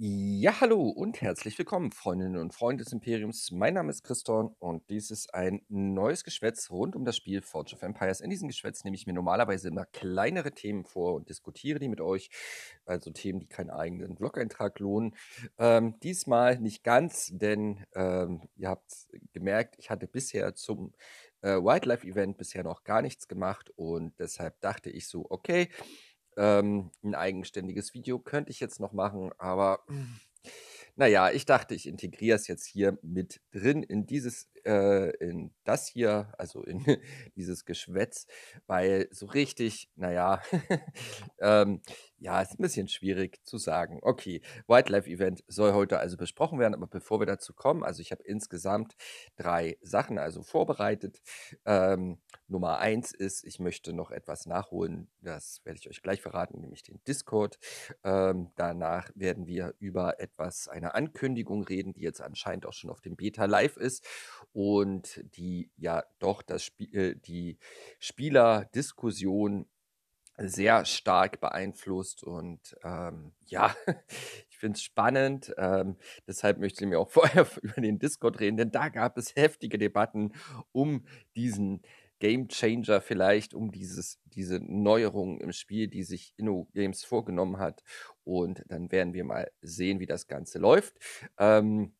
Ja, hallo und herzlich willkommen, Freundinnen und Freunde des Imperiums. Mein Name ist Christian und dies ist ein neues Geschwätz rund um das Spiel Forge of Empires. In diesem Geschwätz nehme ich mir normalerweise immer kleinere Themen vor und diskutiere die mit euch, also Themen, die keinen eigenen Blog-Eintrag lohnen. Ähm, diesmal nicht ganz, denn ähm, ihr habt gemerkt, ich hatte bisher zum äh, Wildlife-Event bisher noch gar nichts gemacht und deshalb dachte ich so, okay, ähm, ein eigenständiges Video könnte ich jetzt noch machen, aber naja, ich dachte, ich integriere es jetzt hier mit drin in dieses äh, in das hier, also in dieses Geschwätz, weil so richtig, naja, ähm, ja, ist ein bisschen schwierig zu sagen. Okay, Wildlife Event soll heute also besprochen werden, aber bevor wir dazu kommen, also ich habe insgesamt drei Sachen also vorbereitet. Ähm, Nummer eins ist, ich möchte noch etwas nachholen, das werde ich euch gleich verraten, nämlich den Discord. Ähm, danach werden wir über etwas, eine Ankündigung reden, die jetzt anscheinend auch schon auf dem Beta Live ist und die ja doch das Spiel, äh, die Spielerdiskussion sehr stark beeinflusst und ähm, ja, ich finde es spannend. Ähm, deshalb möchte ich mir auch vorher über den Discord reden, denn da gab es heftige Debatten um diesen Game Changer vielleicht, um dieses, diese Neuerung im Spiel, die sich Inno Games vorgenommen hat. Und dann werden wir mal sehen, wie das Ganze läuft. Ähm,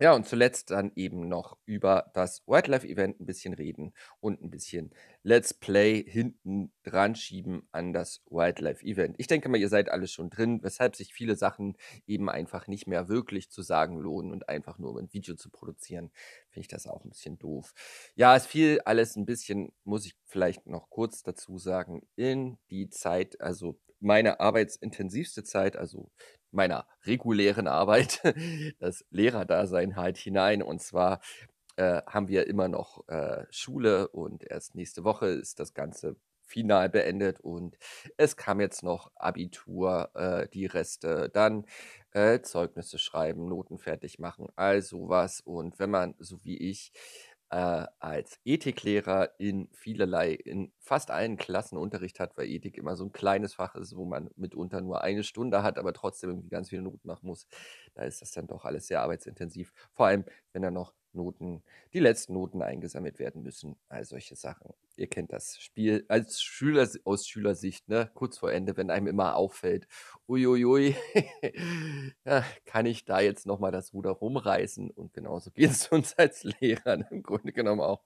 ja, und zuletzt dann eben noch über das Wildlife-Event ein bisschen reden und ein bisschen Let's Play hinten dran schieben an das Wildlife-Event. Ich denke mal, ihr seid alle schon drin, weshalb sich viele Sachen eben einfach nicht mehr wirklich zu sagen lohnen und einfach nur um ein Video zu produzieren, finde ich das auch ein bisschen doof. Ja, es fiel alles ein bisschen, muss ich vielleicht noch kurz dazu sagen, in die Zeit, also meine arbeitsintensivste Zeit, also meiner regulären Arbeit, das Lehrerdasein halt hinein. Und zwar äh, haben wir immer noch äh, Schule und erst nächste Woche ist das Ganze final beendet und es kam jetzt noch Abitur, äh, die Reste, dann äh, Zeugnisse schreiben, Noten fertig machen, all sowas. Und wenn man, so wie ich, äh, als Ethiklehrer in vielerlei, in fast allen Klassen Unterricht hat, weil Ethik immer so ein kleines Fach ist, wo man mitunter nur eine Stunde hat, aber trotzdem irgendwie ganz viele Noten machen muss. Da ist das dann doch alles sehr arbeitsintensiv. Vor allem, wenn er noch Noten, die letzten Noten eingesammelt werden müssen, all solche Sachen. Ihr kennt das Spiel als Schüler aus Schülersicht, ne? Kurz vor Ende, wenn einem immer auffällt, uiuiui, ja, kann ich da jetzt noch mal das Ruder rumreißen? Und genauso geht es uns als Lehrern im Grunde genommen auch.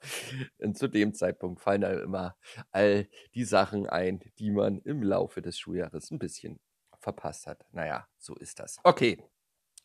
Und zu dem Zeitpunkt fallen einem immer all die Sachen ein, die man im Laufe des Schuljahres ein bisschen verpasst hat. Naja, so ist das. Okay,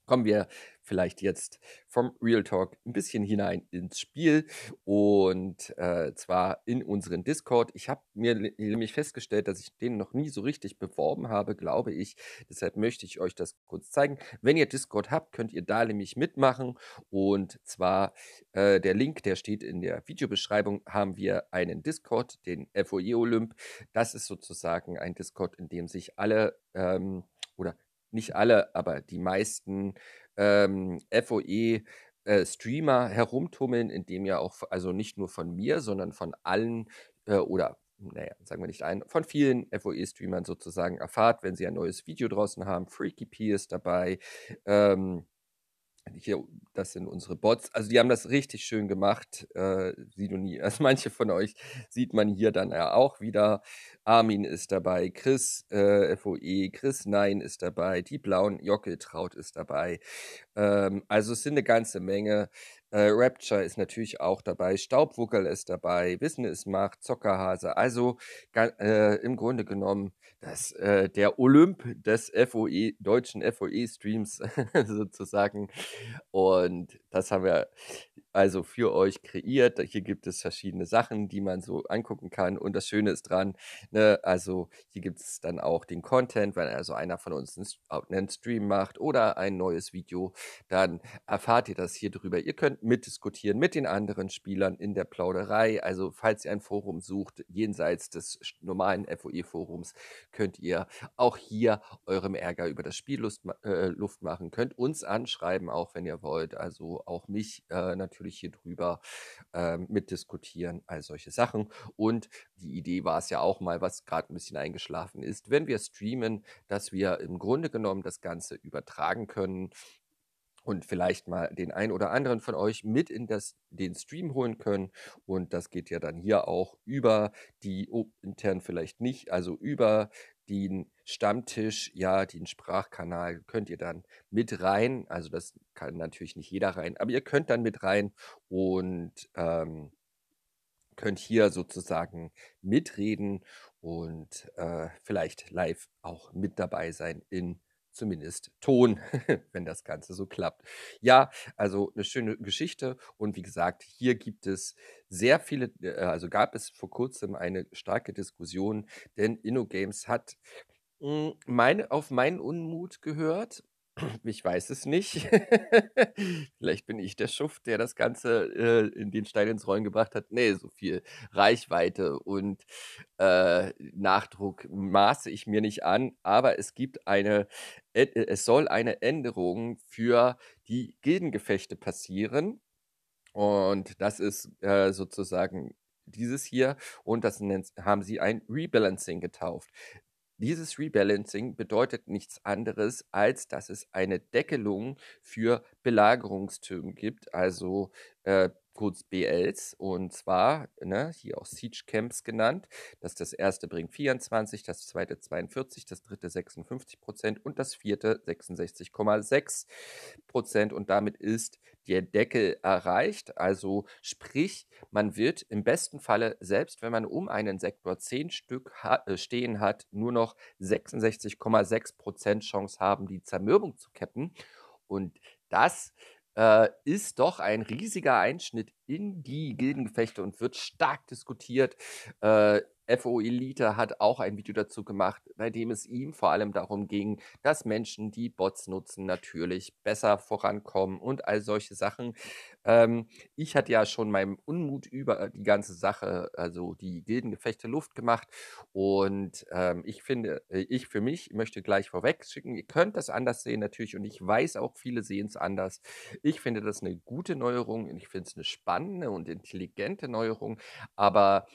kommen wir vielleicht jetzt vom Real Talk ein bisschen hinein ins Spiel und äh, zwar in unseren Discord. Ich habe mir nämlich festgestellt, dass ich den noch nie so richtig beworben habe, glaube ich. Deshalb möchte ich euch das kurz zeigen. Wenn ihr Discord habt, könnt ihr da nämlich mitmachen und zwar äh, der Link, der steht in der Videobeschreibung, haben wir einen Discord, den FOE Olymp. Das ist sozusagen ein Discord, in dem sich alle ähm, oder nicht alle, aber die meisten ähm, FOE äh, Streamer herumtummeln, indem ja auch, also nicht nur von mir, sondern von allen äh, oder naja, sagen wir nicht allen, von vielen FOE-Streamern sozusagen erfahrt, wenn sie ein neues Video draußen haben. Freaky P ist dabei, ähm, hier, das sind unsere Bots. Also die haben das richtig schön gemacht. Äh, Sidonie, also manche von euch sieht man hier dann ja auch wieder. Armin ist dabei, Chris äh, FOE, Chris Nein ist dabei, die blauen Jockeltraut ist dabei. Ähm, also es sind eine ganze Menge. Äh, Rapture ist natürlich auch dabei, Staubwuckel ist dabei, Wissen ist Macht, Zockerhase. Also äh, im Grunde genommen das, äh, der Olymp des FOE, deutschen FOE-Streams sozusagen. Und das haben wir also für euch kreiert. Hier gibt es verschiedene Sachen, die man so angucken kann. Und das Schöne ist dran, ne, also hier gibt es dann auch den Content, wenn also einer von uns einen äh, Stream macht oder ein neues Video dann erfahrt ihr das hier drüber. Ihr könnt mitdiskutieren mit den anderen Spielern in der Plauderei. Also falls ihr ein Forum sucht, jenseits des normalen FOE-Forums, könnt ihr auch hier eurem Ärger über das Spiel Lust, äh, Luft machen. Könnt uns anschreiben, auch wenn ihr wollt. Also auch mich äh, natürlich hier drüber äh, mitdiskutieren, all solche Sachen. Und die Idee war es ja auch mal, was gerade ein bisschen eingeschlafen ist, wenn wir streamen, dass wir im Grunde genommen das Ganze übertragen können und vielleicht mal den einen oder anderen von euch mit in das, den Stream holen können. Und das geht ja dann hier auch über die, oh, intern vielleicht nicht, also über den Stammtisch, ja, den Sprachkanal könnt ihr dann mit rein. Also das kann natürlich nicht jeder rein, aber ihr könnt dann mit rein und ähm, könnt hier sozusagen mitreden und äh, vielleicht live auch mit dabei sein in zumindest Ton, wenn das Ganze so klappt. Ja, also eine schöne Geschichte. Und wie gesagt, hier gibt es sehr viele, äh, also gab es vor kurzem eine starke Diskussion, denn InnoGames hat hm, mein, auf meinen Unmut gehört ich weiß es nicht. Vielleicht bin ich der Schuft, der das Ganze äh, in den Stein ins Rollen gebracht hat. Nee, so viel Reichweite und äh, Nachdruck maße ich mir nicht an. Aber es gibt eine, äh, es soll eine Änderung für die Gildengefechte passieren. Und das ist äh, sozusagen dieses hier und das haben sie ein Rebalancing getauft. Dieses Rebalancing bedeutet nichts anderes, als dass es eine Deckelung für Belagerungstürme gibt, also äh, kurz BLs, und zwar ne, hier auch Siege Camps genannt. Das, das erste bringt 24, das zweite 42, das dritte 56 Prozent und das vierte 66,6 Prozent. Und damit ist der Deckel erreicht. Also sprich, man wird im besten Falle, selbst wenn man um einen Sektor 10 Stück ha äh, stehen hat, nur noch 66,6 Prozent Chance haben, die Zermürbung zu cappen. Und das ist äh, ist doch ein riesiger Einschnitt in die Gildengefechte und wird stark diskutiert. Äh, FO Elite hat auch ein Video dazu gemacht, bei dem es ihm vor allem darum ging, dass Menschen, die Bots nutzen, natürlich besser vorankommen und all solche Sachen. Ähm, ich hatte ja schon meinem Unmut über äh, die ganze Sache, also die Gildengefechte Luft gemacht und ähm, ich finde, äh, ich für mich möchte gleich vorweg schicken, ihr könnt das anders sehen natürlich und ich weiß auch, viele sehen es anders. Ich finde das eine gute Neuerung und ich finde es eine spannende und intelligente Neuerung, aber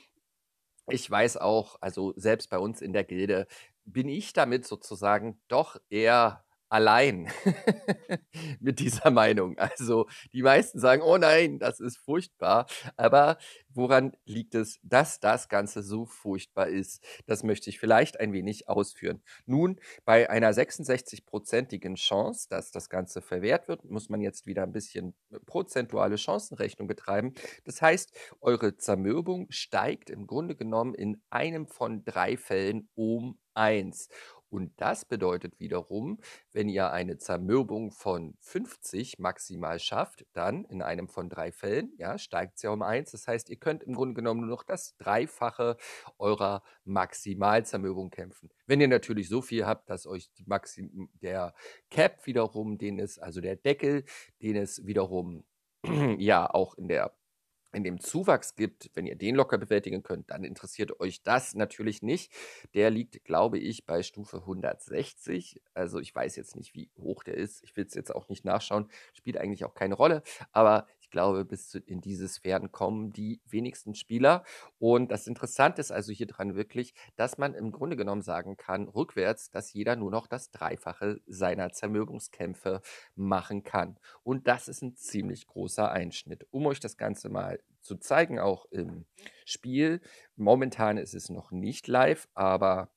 ich weiß auch, also selbst bei uns in der Gilde bin ich damit sozusagen doch eher allein mit dieser Meinung. Also die meisten sagen, oh nein, das ist furchtbar. Aber woran liegt es, dass das Ganze so furchtbar ist? Das möchte ich vielleicht ein wenig ausführen. Nun, bei einer 66-prozentigen Chance, dass das Ganze verwehrt wird, muss man jetzt wieder ein bisschen prozentuale Chancenrechnung betreiben. Das heißt, eure Zermürbung steigt im Grunde genommen in einem von drei Fällen um eins und das bedeutet wiederum, wenn ihr eine Zermürbung von 50 maximal schafft, dann in einem von drei Fällen, ja, steigt sie um eins. Das heißt, ihr könnt im Grunde genommen nur noch das Dreifache eurer Maximalzermürbung kämpfen. Wenn ihr natürlich so viel habt, dass euch Maxim der Cap wiederum, den es, also der Deckel, den es wiederum ja auch in der in dem Zuwachs gibt, wenn ihr den locker bewältigen könnt, dann interessiert euch das natürlich nicht. Der liegt, glaube ich, bei Stufe 160. Also ich weiß jetzt nicht, wie hoch der ist. Ich will es jetzt auch nicht nachschauen. Spielt eigentlich auch keine Rolle. Aber glaube, bis zu, in diese Sphären kommen die wenigsten Spieler. Und das Interessante ist also hier dran wirklich, dass man im Grunde genommen sagen kann, rückwärts, dass jeder nur noch das Dreifache seiner Zermürbungskämpfe machen kann. Und das ist ein ziemlich großer Einschnitt. Um euch das Ganze mal zu zeigen, auch im Spiel. Momentan ist es noch nicht live, aber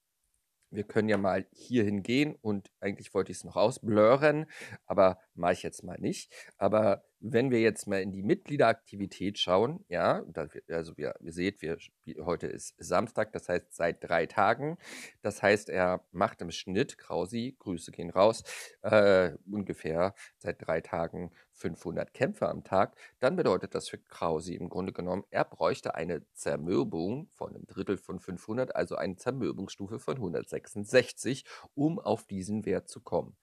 wir können ja mal hierhin gehen und eigentlich wollte ich es noch ausblören, aber mache ich jetzt mal nicht. Aber wenn wir jetzt mal in die Mitgliederaktivität schauen, ja, also wir, ihr seht, wir, heute ist Samstag, das heißt seit drei Tagen. Das heißt, er macht im Schnitt, Krausi, Grüße gehen raus, äh, ungefähr seit drei Tagen 500 Kämpfe am Tag. Dann bedeutet das für Krausi im Grunde genommen, er bräuchte eine Zermürbung von einem Drittel von 500, also eine Zermürbungsstufe von 166, um auf diesen Wert zu kommen.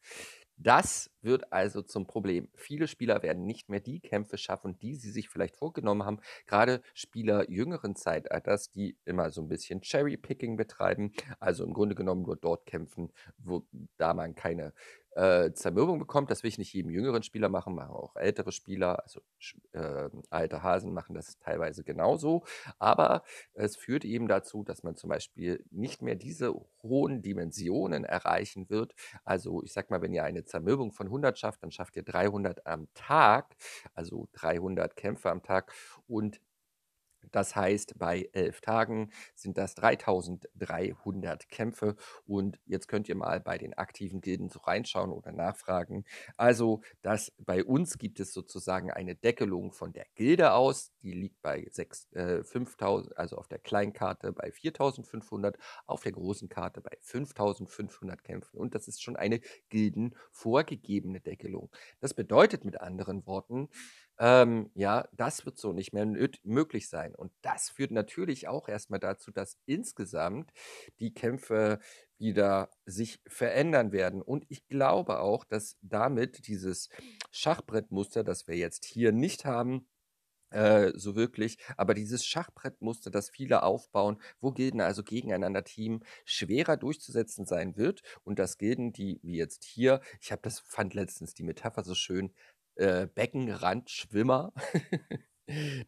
Das wird also zum Problem. Viele Spieler werden nicht mehr die Kämpfe schaffen, die sie sich vielleicht vorgenommen haben. Gerade Spieler jüngeren Zeitalters, die immer so ein bisschen Cherry-Picking betreiben, also im Grunde genommen nur dort kämpfen, wo da man keine äh, Zermürbung bekommt. Das will ich nicht jedem jüngeren Spieler machen, machen auch ältere Spieler, also äh, alte Hasen machen das teilweise genauso. Aber es führt eben dazu, dass man zum Beispiel nicht mehr diese hohen Dimensionen erreichen wird. Also ich sag mal, wenn ihr eine Zermürbung von 100 schafft, dann schafft ihr 300 am Tag, also 300 Kämpfe am Tag und das heißt, bei elf Tagen sind das 3300 Kämpfe. Und jetzt könnt ihr mal bei den aktiven Gilden so reinschauen oder nachfragen. Also, das, bei uns gibt es sozusagen eine Deckelung von der Gilde aus. Die liegt bei 6, äh, 5000, also auf der kleinen Karte bei 4500, auf der großen Karte bei 5500 Kämpfen. Und das ist schon eine Gilden vorgegebene Deckelung. Das bedeutet mit anderen Worten, ähm, ja, das wird so nicht mehr möglich sein. Und das führt natürlich auch erstmal dazu, dass insgesamt die Kämpfe wieder sich verändern werden. Und ich glaube auch, dass damit dieses Schachbrettmuster, das wir jetzt hier nicht haben, äh, so wirklich. Aber dieses Schachbrettmuster, das viele aufbauen, wo Gilden also gegeneinander teamen, schwerer durchzusetzen sein wird und dass Gilden, die wie jetzt hier, ich habe das fand letztens die Metapher so schön, äh, Beckenrandschwimmer,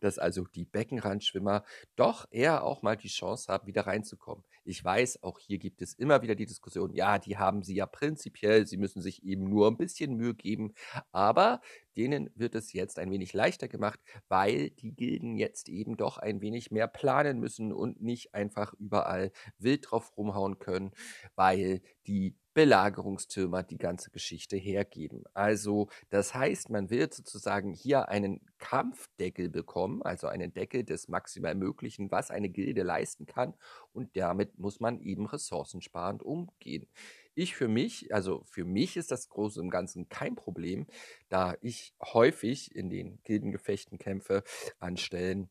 dass also die Beckenrandschwimmer doch eher auch mal die Chance haben, wieder reinzukommen. Ich weiß, auch hier gibt es immer wieder die Diskussion, ja, die haben sie ja prinzipiell, sie müssen sich eben nur ein bisschen Mühe geben, aber denen wird es jetzt ein wenig leichter gemacht, weil die Gilden jetzt eben doch ein wenig mehr planen müssen und nicht einfach überall wild drauf rumhauen können, weil die Belagerungstürmer die ganze Geschichte hergeben. Also das heißt, man wird sozusagen hier einen Kampfdeckel bekommen, also einen Deckel des maximal Möglichen, was eine Gilde leisten kann und damit muss man eben ressourcensparend umgehen. Ich für mich, also für mich ist das groß im Ganzen kein Problem, da ich häufig in den Gildengefechten kämpfe an Stellen,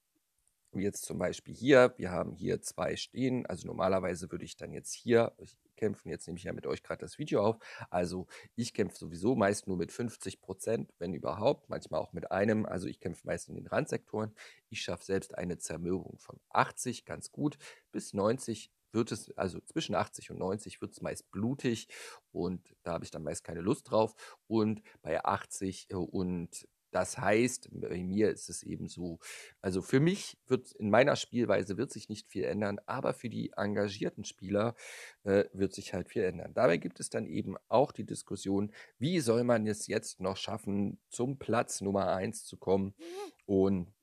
jetzt zum Beispiel hier, wir haben hier zwei stehen, also normalerweise würde ich dann jetzt hier kämpfen. Jetzt nehme ich ja mit euch gerade das Video auf. Also ich kämpfe sowieso meist nur mit 50 Prozent, wenn überhaupt, manchmal auch mit einem. Also ich kämpfe meist in den Randsektoren. Ich schaffe selbst eine Zermürbung von 80 ganz gut bis 90 wird es, also zwischen 80 und 90 wird es meist blutig und da habe ich dann meist keine Lust drauf. Und bei 80 äh, und das heißt, bei mir ist es eben so. Also für mich wird in meiner Spielweise wird sich nicht viel ändern, aber für die engagierten Spieler äh, wird sich halt viel ändern. Dabei gibt es dann eben auch die Diskussion, wie soll man es jetzt noch schaffen, zum Platz Nummer eins zu kommen mhm. und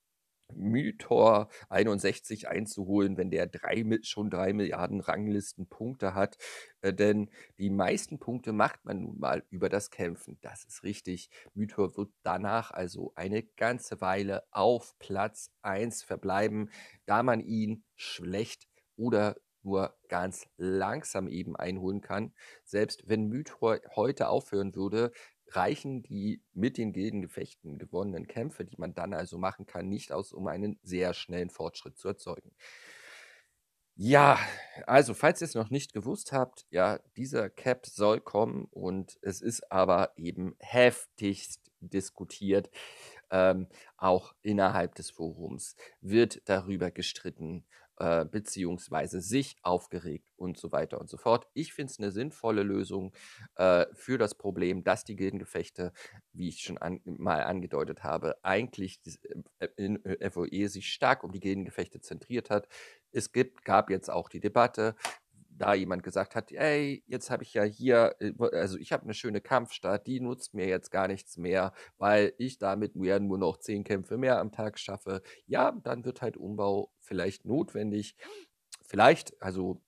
Mythor 61 einzuholen, wenn der drei, schon drei Milliarden Ranglistenpunkte hat. Äh, denn die meisten Punkte macht man nun mal über das Kämpfen. Das ist richtig. Mythor wird danach also eine ganze Weile auf Platz 1 verbleiben, da man ihn schlecht oder nur ganz langsam eben einholen kann. Selbst wenn Mythor heute aufhören würde, reichen die mit den Gildengefechten gewonnenen Kämpfe, die man dann also machen kann, nicht aus, um einen sehr schnellen Fortschritt zu erzeugen. Ja, also falls ihr es noch nicht gewusst habt, ja, dieser Cap soll kommen und es ist aber eben heftigst diskutiert. Ähm, auch innerhalb des Forums wird darüber gestritten, äh, beziehungsweise sich aufgeregt und so weiter und so fort. Ich finde es eine sinnvolle Lösung äh, für das Problem, dass die Gildengefechte, wie ich schon an, mal angedeutet habe, eigentlich ähm, äh, in äh, FOE sich stark um die Gildengefechte zentriert hat. Es gibt, gab jetzt auch die Debatte, da jemand gesagt hat, ey, jetzt habe ich ja hier, äh, also ich habe eine schöne Kampfstadt, die nutzt mir jetzt gar nichts mehr, weil ich damit ja nur noch zehn Kämpfe mehr am Tag schaffe. Ja, dann wird halt Umbau vielleicht notwendig. Vielleicht, also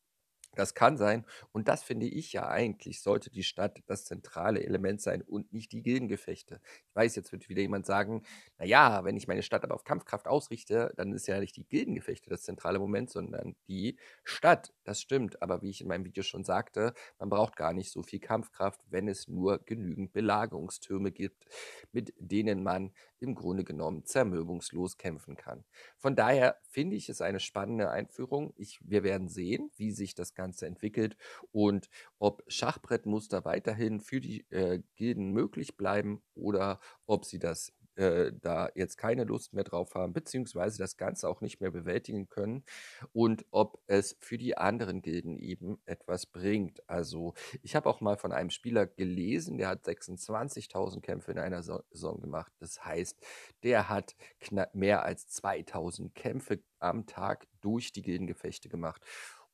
das kann sein. Und das finde ich ja eigentlich, sollte die Stadt das zentrale Element sein und nicht die Gildengefechte. Ich weiß, jetzt wird wieder jemand sagen, naja, wenn ich meine Stadt aber auf Kampfkraft ausrichte, dann ist ja nicht die Gildengefechte das zentrale Moment, sondern die Stadt. Das stimmt. Aber wie ich in meinem Video schon sagte, man braucht gar nicht so viel Kampfkraft, wenn es nur genügend Belagerungstürme gibt, mit denen man im Grunde genommen zermürbungslos kämpfen kann. Von daher finde ich es eine spannende Einführung. Ich, wir werden sehen, wie sich das Ganze Ganze entwickelt und ob Schachbrettmuster weiterhin für die äh, Gilden möglich bleiben oder ob sie das äh, da jetzt keine Lust mehr drauf haben, beziehungsweise das Ganze auch nicht mehr bewältigen können und ob es für die anderen Gilden eben etwas bringt. Also ich habe auch mal von einem Spieler gelesen, der hat 26.000 Kämpfe in einer Saison gemacht. Das heißt, der hat knapp mehr als 2.000 Kämpfe am Tag durch die Gildengefechte gemacht.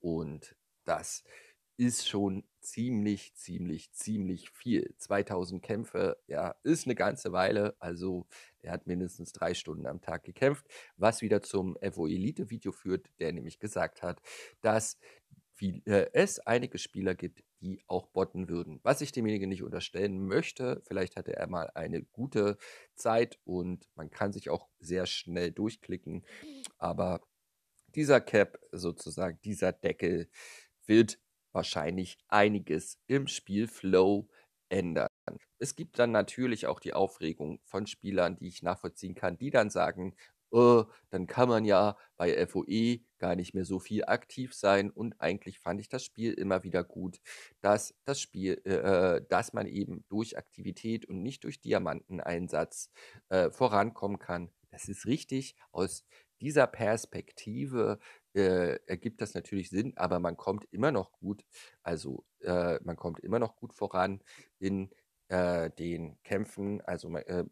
Und das ist schon ziemlich, ziemlich, ziemlich viel. 2000 Kämpfe, ja, ist eine ganze Weile. Also er hat mindestens drei Stunden am Tag gekämpft, was wieder zum Evo Elite Video führt, der nämlich gesagt hat, dass äh, es einige Spieler gibt, die auch botten würden. Was ich demjenigen nicht unterstellen möchte, vielleicht hatte er mal eine gute Zeit und man kann sich auch sehr schnell durchklicken, aber dieser Cap sozusagen, dieser Deckel wird wahrscheinlich einiges im Spielflow ändern. Es gibt dann natürlich auch die Aufregung von Spielern, die ich nachvollziehen kann, die dann sagen, oh, dann kann man ja bei FOE gar nicht mehr so viel aktiv sein und eigentlich fand ich das Spiel immer wieder gut, dass das Spiel, äh, äh dass man eben durch Aktivität und nicht durch Diamanteneinsatz äh, vorankommen kann. Das ist richtig aus dieser Perspektive äh, ergibt das natürlich Sinn, aber man kommt immer noch gut, also äh, man kommt immer noch gut voran in äh, den Kämpfen. Also, äh,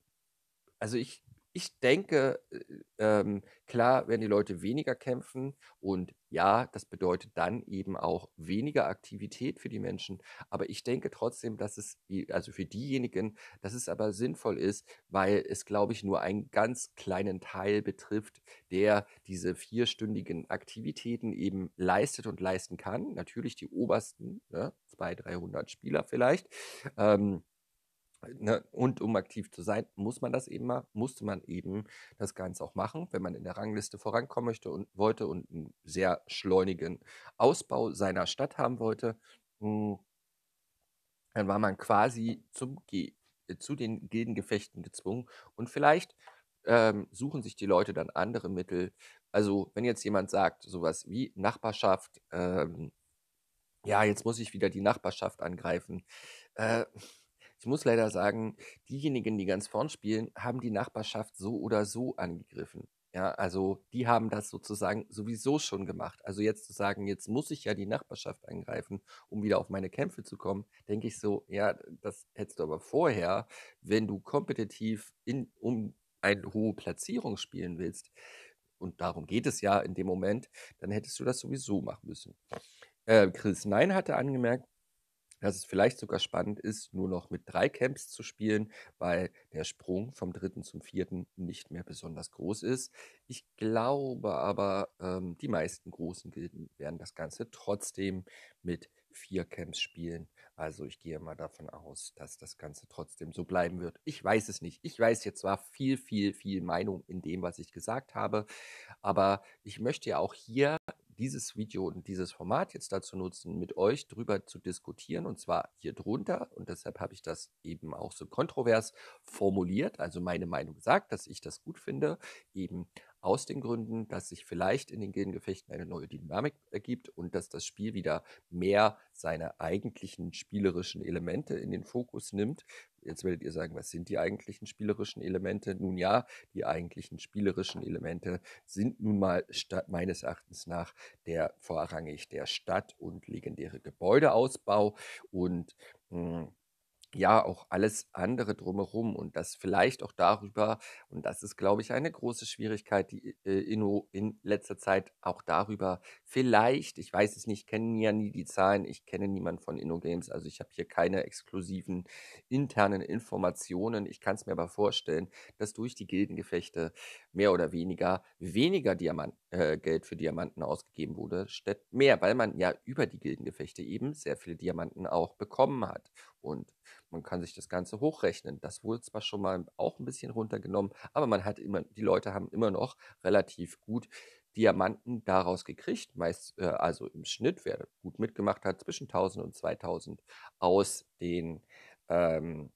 also ich ich denke, äh, ähm, klar werden die Leute weniger kämpfen und ja, das bedeutet dann eben auch weniger Aktivität für die Menschen. Aber ich denke trotzdem, dass es, also für diejenigen, dass es aber sinnvoll ist, weil es, glaube ich, nur einen ganz kleinen Teil betrifft, der diese vierstündigen Aktivitäten eben leistet und leisten kann. Natürlich die obersten, ne, 200, 300 Spieler vielleicht. Ähm, ne, und um aktiv zu sein, muss man das eben mal, musste man eben das Ganze auch machen, wenn man in der Rangliste vorankommen möchte und wollte und einen sehr schleunigen Ausbau seiner Stadt haben wollte. Hm, dann war man quasi zum, zu den Gildengefechten gezwungen und vielleicht ähm, suchen sich die Leute dann andere Mittel. Also wenn jetzt jemand sagt, sowas wie Nachbarschaft, ähm, ja, jetzt muss ich wieder die Nachbarschaft angreifen. Äh, ich muss leider sagen, diejenigen, die ganz vorn spielen, haben die Nachbarschaft so oder so angegriffen. Ja, also die haben das sozusagen sowieso schon gemacht. Also jetzt zu sagen, jetzt muss ich ja die Nachbarschaft angreifen, um wieder auf meine Kämpfe zu kommen, denke ich so, ja, das hättest du aber vorher, wenn du kompetitiv in, um eine hohe Platzierung spielen willst, und darum geht es ja in dem Moment, dann hättest du das sowieso machen müssen. Äh, Chris Nein hatte angemerkt, dass es vielleicht sogar spannend ist, nur noch mit drei Camps zu spielen, weil der Sprung vom dritten zum vierten nicht mehr besonders groß ist. Ich glaube aber, ähm, die meisten großen Gilden werden das Ganze trotzdem mit vier Camps spielen. Also ich gehe mal davon aus, dass das Ganze trotzdem so bleiben wird. Ich weiß es nicht. Ich weiß jetzt zwar viel, viel, viel Meinung in dem, was ich gesagt habe, aber ich möchte ja auch hier dieses Video und dieses Format jetzt dazu nutzen, mit euch drüber zu diskutieren und zwar hier drunter und deshalb habe ich das eben auch so kontrovers formuliert, also meine Meinung gesagt, dass ich das gut finde, eben aus den Gründen, dass sich vielleicht in den Gildengefechten eine neue Dynamik ergibt und dass das Spiel wieder mehr seine eigentlichen spielerischen Elemente in den Fokus nimmt. Jetzt werdet ihr sagen, was sind die eigentlichen spielerischen Elemente? Nun ja, die eigentlichen spielerischen Elemente sind nun mal meines Erachtens nach der vorrangig der Stadt und legendäre Gebäudeausbau und mh, hm, ja auch alles andere drumherum und das vielleicht auch darüber, und das ist, glaube ich, eine große Schwierigkeit, die äh, Inno in letzter Zeit auch darüber vielleicht, ich weiß es nicht, kennen ja nie die Zahlen, ich kenne niemanden von Inno Games, also ich habe hier keine exklusiven internen Informationen. Ich kann es mir aber vorstellen, dass durch die Gildengefechte mehr oder weniger weniger Diamant, äh, Geld für Diamanten ausgegeben wurde, statt mehr, weil man ja über die Gildengefechte eben sehr viele Diamanten auch bekommen hat. Und man kann sich das Ganze hochrechnen. Das wurde zwar schon mal auch ein bisschen runtergenommen, aber man hat immer, die Leute haben immer noch relativ gut Diamanten daraus gekriegt. Meist, äh, also im Schnitt, wer gut mitgemacht hat, zwischen 1000 und 2000 aus den, ähm,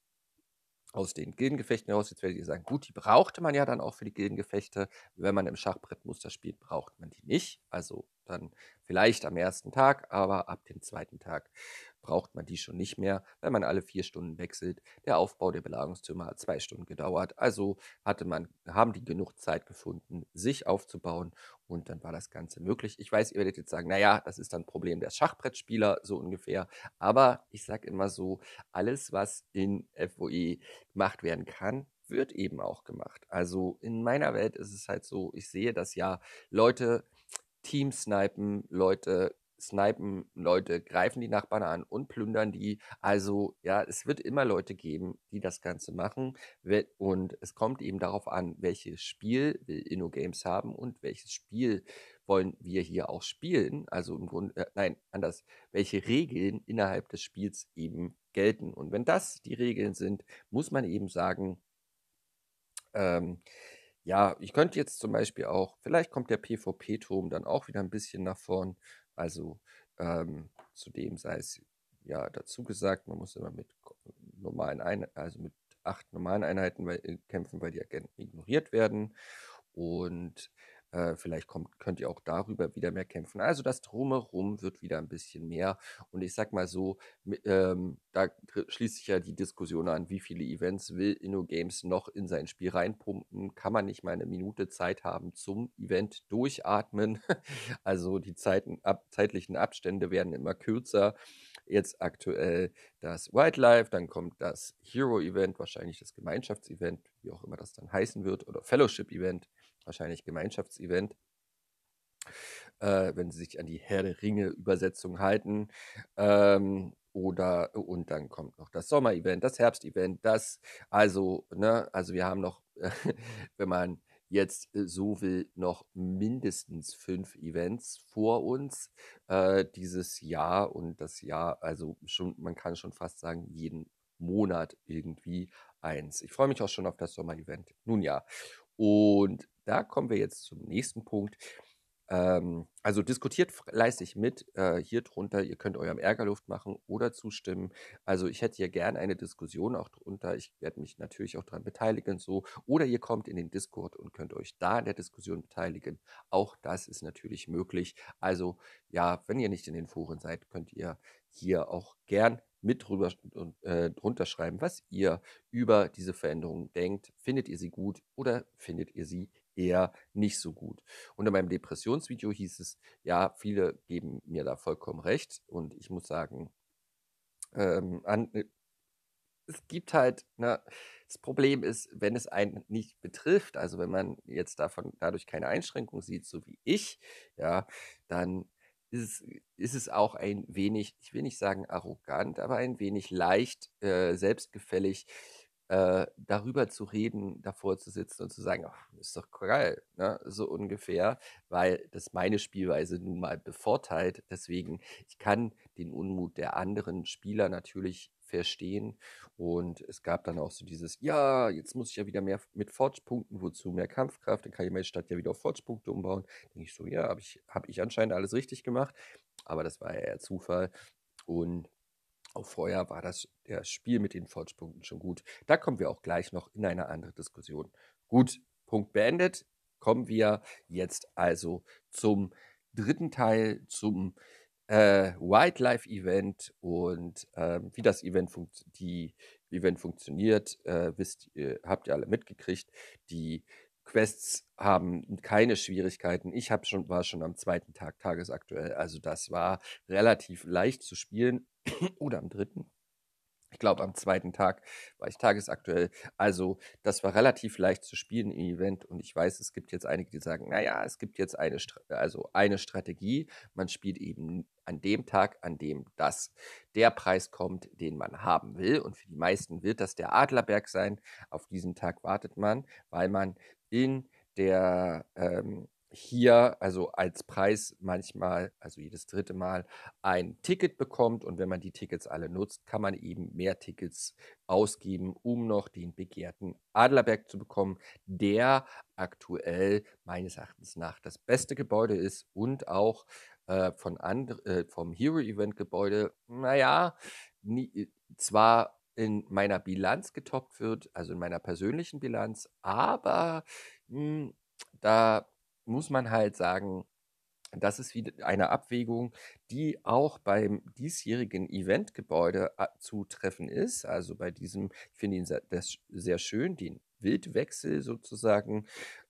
aus den Gildengefechten heraus. Jetzt werdet ihr sagen, gut, die brauchte man ja dann auch für die Gildengefechte. Wenn man im Schachbrettmuster spielt, braucht man die nicht. Also dann vielleicht am ersten Tag, aber ab dem zweiten Tag braucht man die schon nicht mehr, wenn man alle vier Stunden wechselt. Der Aufbau der Belagungstürme hat zwei Stunden gedauert, also hatte man, haben die genug Zeit gefunden, sich aufzubauen und dann war das Ganze möglich. Ich weiß, ihr werdet jetzt sagen, naja, das ist dann ein Problem der Schachbrettspieler, so ungefähr. Aber ich sage immer so, alles, was in FOE gemacht werden kann, wird eben auch gemacht. Also in meiner Welt ist es halt so, ich sehe das ja, Leute Team snipen, Leute snipen Leute, greifen die Nachbarn an und plündern die. Also ja, es wird immer Leute geben, die das Ganze machen. Und es kommt eben darauf an, welches Spiel will InnoGames haben und welches Spiel wollen wir hier auch spielen. Also im Grunde, äh, nein, anders, welche Regeln innerhalb des Spiels eben gelten. Und wenn das die Regeln sind, muss man eben sagen, ähm, ja, ich könnte jetzt zum Beispiel auch, vielleicht kommt der PvP-Turm dann auch wieder ein bisschen nach vorn also ähm, zudem sei es ja dazu gesagt, man muss immer mit normalen Einheiten, also mit acht normalen Einheiten äh, kämpfen, weil die Agenten ignoriert werden. Und äh, vielleicht kommt, könnt ihr auch darüber wieder mehr kämpfen. Also das Drumherum wird wieder ein bisschen mehr. Und ich sag mal so, ähm, da schließt sich ja die Diskussion an, wie viele Events will InnoGames noch in sein Spiel reinpumpen? Kann man nicht mal eine Minute Zeit haben zum Event durchatmen? also die Zeiten, ab, zeitlichen Abstände werden immer kürzer. Jetzt aktuell das Wildlife, dann kommt das Hero-Event, wahrscheinlich das Gemeinschaftsevent, wie auch immer das dann heißen wird, oder Fellowship-Event wahrscheinlich Gemeinschaftsevent, äh, wenn sie sich an die Herr der Ringe-Übersetzung halten. Ähm, oder und dann kommt noch das Sommer-Event, das Herbst-Event, das, also, ne, also wir haben noch, wenn man jetzt äh, so will, noch mindestens fünf Events vor uns äh, dieses Jahr und das Jahr, also schon, man kann schon fast sagen, jeden Monat irgendwie eins. Ich freue mich auch schon auf das Sommer-Event. Nun ja. Und da kommen wir jetzt zum nächsten Punkt. Ähm, also diskutiert fleißig mit äh, hier drunter. Ihr könnt eurem Ärger Luft machen oder zustimmen. Also ich hätte hier gerne eine Diskussion auch drunter. Ich werde mich natürlich auch daran beteiligen so. Oder ihr kommt in den Discord und könnt euch da in der Diskussion beteiligen. Auch das ist natürlich möglich. Also ja, wenn ihr nicht in den Foren seid, könnt ihr hier auch gern mit drüber äh, drunter schreiben, was ihr über diese Veränderungen denkt. Findet ihr sie gut oder findet ihr sie eher nicht so gut. Unter meinem Depressionsvideo hieß es, ja, viele geben mir da vollkommen recht. Und ich muss sagen, ähm, an, äh, es gibt halt, na, ne, das Problem ist, wenn es einen nicht betrifft, also wenn man jetzt davon dadurch keine Einschränkung sieht, so wie ich, ja, dann ist, ist es auch ein wenig, ich will nicht sagen arrogant, aber ein wenig leicht äh, selbstgefällig, äh, darüber zu reden, davor zu sitzen und zu sagen, ach, ist doch geil, ne? so ungefähr, weil das meine Spielweise nun mal bevorteilt. Deswegen, ich kann den Unmut der anderen Spieler natürlich verstehen. Und es gab dann auch so dieses, ja, jetzt muss ich ja wieder mehr mit Forge-Punkten, wozu mehr Kampfkraft, dann kann ich meine Stadt ja wieder auf Forge-Punkte umbauen. Denke ich so, ja, habe ich, hab ich anscheinend alles richtig gemacht, aber das war ja eher Zufall. Und auch vorher war das, das Spiel mit den Fortspunkten schon gut. Da kommen wir auch gleich noch in eine andere Diskussion. Gut, Punkt beendet. Kommen wir jetzt also zum dritten Teil, zum äh, Wildlife Event und äh, wie das Event, funkt die Event funktioniert, äh, wisst, ihr, habt ihr alle mitgekriegt. Die Quests haben keine Schwierigkeiten. Ich schon, war schon am zweiten Tag tagesaktuell. Also das war relativ leicht zu spielen, oder am dritten. Ich glaube, am zweiten Tag war ich tagesaktuell. Also, das war relativ leicht zu spielen im Event. Und ich weiß, es gibt jetzt einige, die sagen, naja, es gibt jetzt eine, also eine Strategie. Man spielt eben an dem Tag, an dem das der Preis kommt, den man haben will. Und für die meisten wird das der Adlerberg sein. Auf diesen Tag wartet man, weil man in der ähm, hier also als Preis manchmal, also jedes dritte Mal, ein Ticket bekommt. Und wenn man die Tickets alle nutzt, kann man eben mehr Tickets ausgeben, um noch den begehrten Adlerberg zu bekommen, der aktuell meines Erachtens nach das beste Gebäude ist und auch äh, von andre, äh, vom Hero-Event-Gebäude, naja, nie, äh, zwar in meiner Bilanz getoppt wird, also in meiner persönlichen Bilanz, aber mh, hm, da muss man halt sagen, das ist wieder eine Abwägung, die auch beim diesjährigen Eventgebäude äh, zu treffen ist. Also bei diesem, ich finde ihn sehr, sehr schön, den Wildwechsel sozusagen.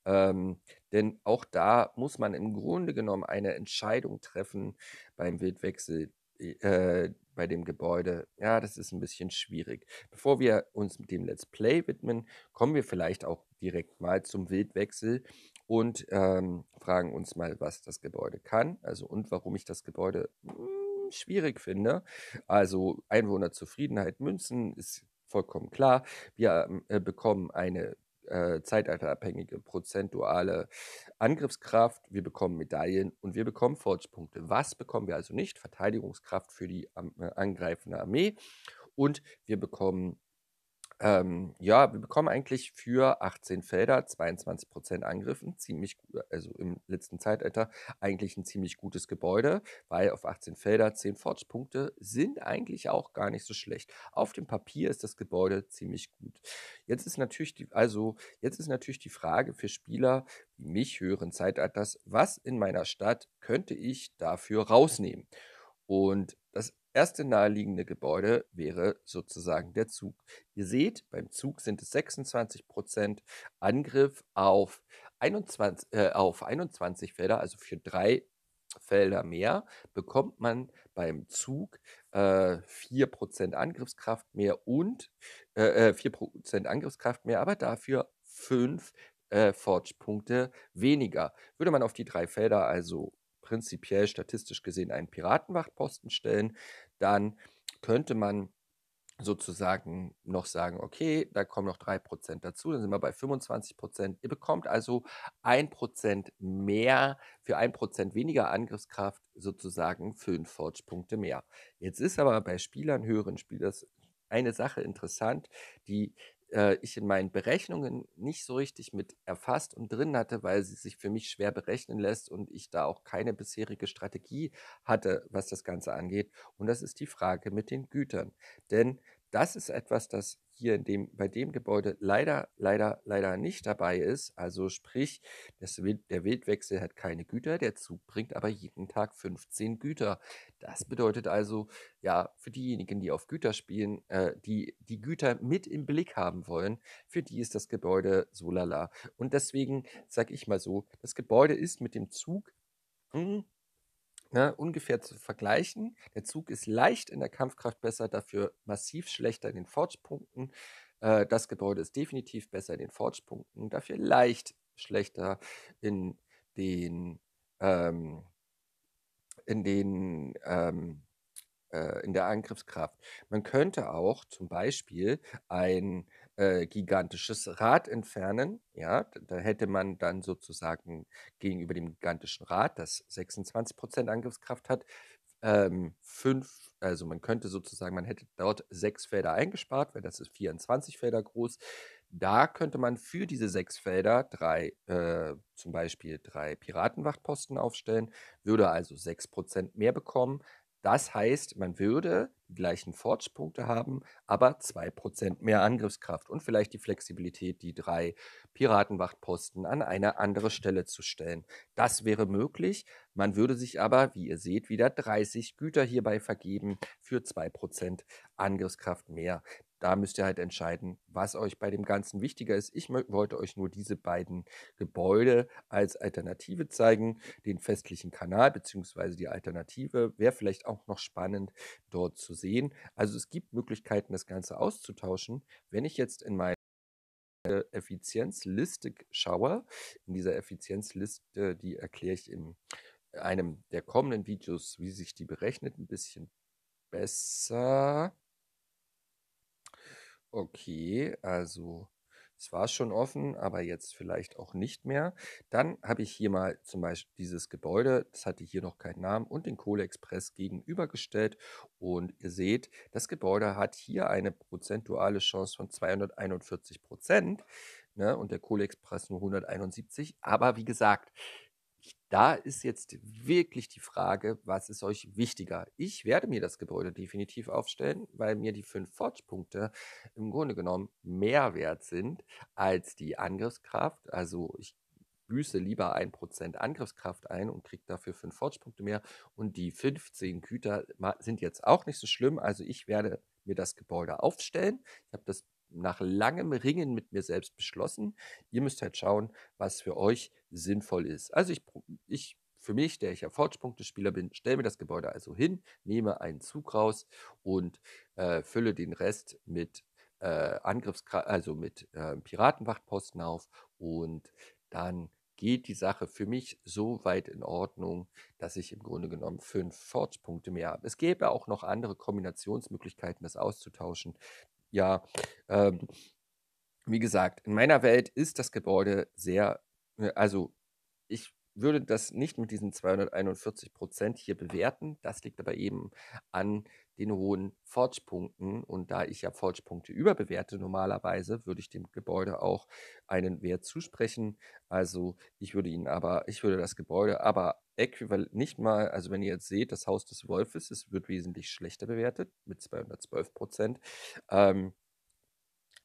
Ähm, denn auch da muss man im Grunde genommen eine Entscheidung treffen beim Wildwechsel. Äh, bei dem Gebäude. Ja, das ist ein bisschen schwierig. Bevor wir uns mit dem Let's Play widmen, kommen wir vielleicht auch direkt mal zum Wildwechsel und ähm, fragen uns mal, was das Gebäude kann, also und warum ich das Gebäude mh, hm, schwierig finde. Also Einwohnerzufriedenheit Münzen ist vollkommen klar. Wir ähm, äh, bekommen eine äh, zeitalterabhängige prozentuale Angriffskraft, wir bekommen Medaillen und wir bekommen Forgepunkte. Was bekommen wir also nicht? Verteidigungskraft für die ähm, äh, angreifende Armee und wir bekommen ähm, ja, wir bekommen eigentlich für 18 Felder 22 Prozent Angriffen, ziemlich, also im letzten Zeitalter eigentlich ein ziemlich gutes Gebäude, weil auf 18 Felder 10 Fortspunkte sind eigentlich auch gar nicht so schlecht. Auf dem Papier ist das Gebäude ziemlich gut. Jetzt ist natürlich die, also jetzt ist natürlich die Frage für Spieler wie mich höheren Zeitalters, was in meiner Stadt könnte ich dafür rausnehmen? Und das erste naheliegende Gebäude wäre sozusagen der Zug. Ihr seht, beim Zug sind es 26 Prozent Angriff auf 21, äh, auf 21 Felder, also für drei Felder mehr, bekommt man beim Zug äh, 4% Angriffskraft mehr und äh, 4% äh, Angriffskraft mehr, aber dafür 5 äh, Forge-Punkte weniger. Würde man auf die drei Felder also prinzipiell statistisch gesehen einen Piratenwachtposten stellen, dann könnte man sozusagen noch sagen, okay, da kommen noch 3% dazu, dann sind wir bei 25%. Ihr bekommt also 1% mehr, für 1% weniger Angriffskraft sozusagen 5 Forge-Punkte mehr. Jetzt ist aber bei Spielern, höheren Spielers, eine Sache interessant, die äh, ich in meinen Berechnungen nicht so richtig mit erfasst und drin hatte, weil sie sich für mich schwer berechnen lässt und ich da auch keine bisherige Strategie hatte, was das Ganze angeht. Und das ist die Frage mit den Gütern. Denn das ist etwas, das hier in dem, bei dem Gebäude leider, leider, leider nicht dabei ist. Also sprich, Wild, der Wildwechsel hat keine Güter, der Zug bringt aber jeden Tag 15 Güter. Das bedeutet also, ja, für diejenigen, die auf Güter spielen, äh, die die Güter mit im Blick haben wollen, für die ist das Gebäude so lala. Und deswegen sage ich mal so, das Gebäude ist mit dem Zug hm, ne, ungefähr zu vergleichen. Der Zug ist leicht in der Kampfkraft besser, dafür massiv schlechter in den Forgepunkten. Äh, das Gebäude ist definitiv besser in den Forgepunkten, dafür leicht schlechter in den ähm, in den ähm, äh, in der Angriffskraft. Man könnte auch zum Beispiel ein äh, gigantisches Rad entfernen. Ja, da hätte man dann sozusagen gegenüber dem gigantischen Rad, das 26 Angriffskraft hat, ähm, fünf, also man könnte sozusagen, man hätte dort sechs Felder eingespart, weil das ist 24 Felder groß. Da könnte man für diese sechs Felder drei, äh, zum Beispiel drei Piratenwachtposten aufstellen, würde also 6% mehr bekommen. Das heißt, man würde die gleichen Forge-Punkte haben, aber 2% mehr Angriffskraft und vielleicht die Flexibilität, die drei Piratenwachtposten an eine andere Stelle zu stellen. Das wäre möglich. Man würde sich aber, wie ihr seht, wieder 30 Güter hierbei vergeben für 2% Angriffskraft mehr da müsst ihr halt entscheiden, was euch bei dem Ganzen wichtiger ist. Ich wollte euch nur diese beiden Gebäude als Alternative zeigen, den festlichen Kanal beziehungsweise die Alternative. Wäre vielleicht auch noch spannend dort zu sehen. Also es gibt Möglichkeiten, das Ganze auszutauschen. Wenn ich jetzt in meine Effizienzliste schaue, in dieser Effizienzliste, die erkläre ich in einem der kommenden Videos, wie sich die berechnet, ein bisschen besser. Okay, also es war schon offen, aber jetzt vielleicht auch nicht mehr. Dann habe ich hier mal zum Beispiel dieses Gebäude, das hatte hier noch keinen Namen, und den Kohleexpress gegenübergestellt. Und ihr seht, das Gebäude hat hier eine prozentuale Chance von 241 Prozent ne, und der Kohleexpress nur 171. Aber wie gesagt, da ist jetzt wirklich die Frage, was ist euch wichtiger? Ich werde mir das Gebäude definitiv aufstellen, weil mir die fünf Fortpunkte im Grunde genommen mehr wert sind als die Angriffskraft. Also ich büße lieber 1% Angriffskraft ein und kriege dafür 5 Fortschrittspunkte mehr. Und die 15 Güter sind jetzt auch nicht so schlimm. Also ich werde mir das Gebäude aufstellen. Ich habe das nach langem Ringen mit mir selbst beschlossen. Ihr müsst halt schauen, was für euch sinnvoll ist. Also ich, ich für mich, der ich ja Fortspunktespieler bin, stelle mir das Gebäude also hin, nehme einen Zug raus und äh, fülle den Rest mit äh, Angriffskra also mit äh, Piratenwachtposten auf und dann geht die Sache für mich so weit in Ordnung, dass ich im Grunde genommen fünf Fortspunkte mehr habe. Es gäbe auch noch andere Kombinationsmöglichkeiten, das auszutauschen ja, ähm, wie gesagt, in meiner Welt ist das Gebäude sehr, äh, also ich würde das nicht mit diesen 241 Prozent hier bewerten. Das liegt aber eben an den hohen Fortspunkten. Und da ich ja Fortspunkte überbewerte normalerweise, würde ich dem Gebäude auch einen Wert zusprechen. Also ich würde ihn aber, ich würde das Gebäude aber äquivalent nicht mal, also wenn ihr jetzt seht, das Haus des Wolfes, es wird wesentlich schlechter bewertet mit 212 Prozent. Ähm,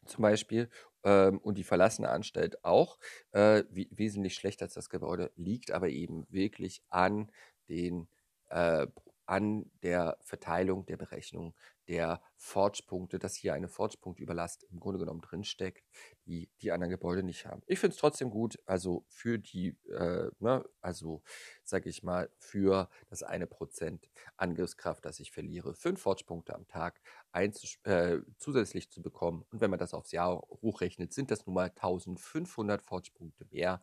zum Beispiel ähm, und die verlassene Anstalt auch äh, wesentlich schlechter als das Gebäude liegt, aber eben wirklich an den äh, an der Verteilung der Berechnung der forge dass hier eine forge im Grunde genommen drinsteckt, die die anderen Gebäude nicht haben. Ich finde es trotzdem gut, also für die, äh, ne, also sage ich mal, für das eine Prozent Angriffskraft, das ich verliere, fünf forge am Tag äh, zusätzlich zu bekommen. Und wenn man das aufs Jahr hochrechnet, sind das nun mal 1500 forge mehr,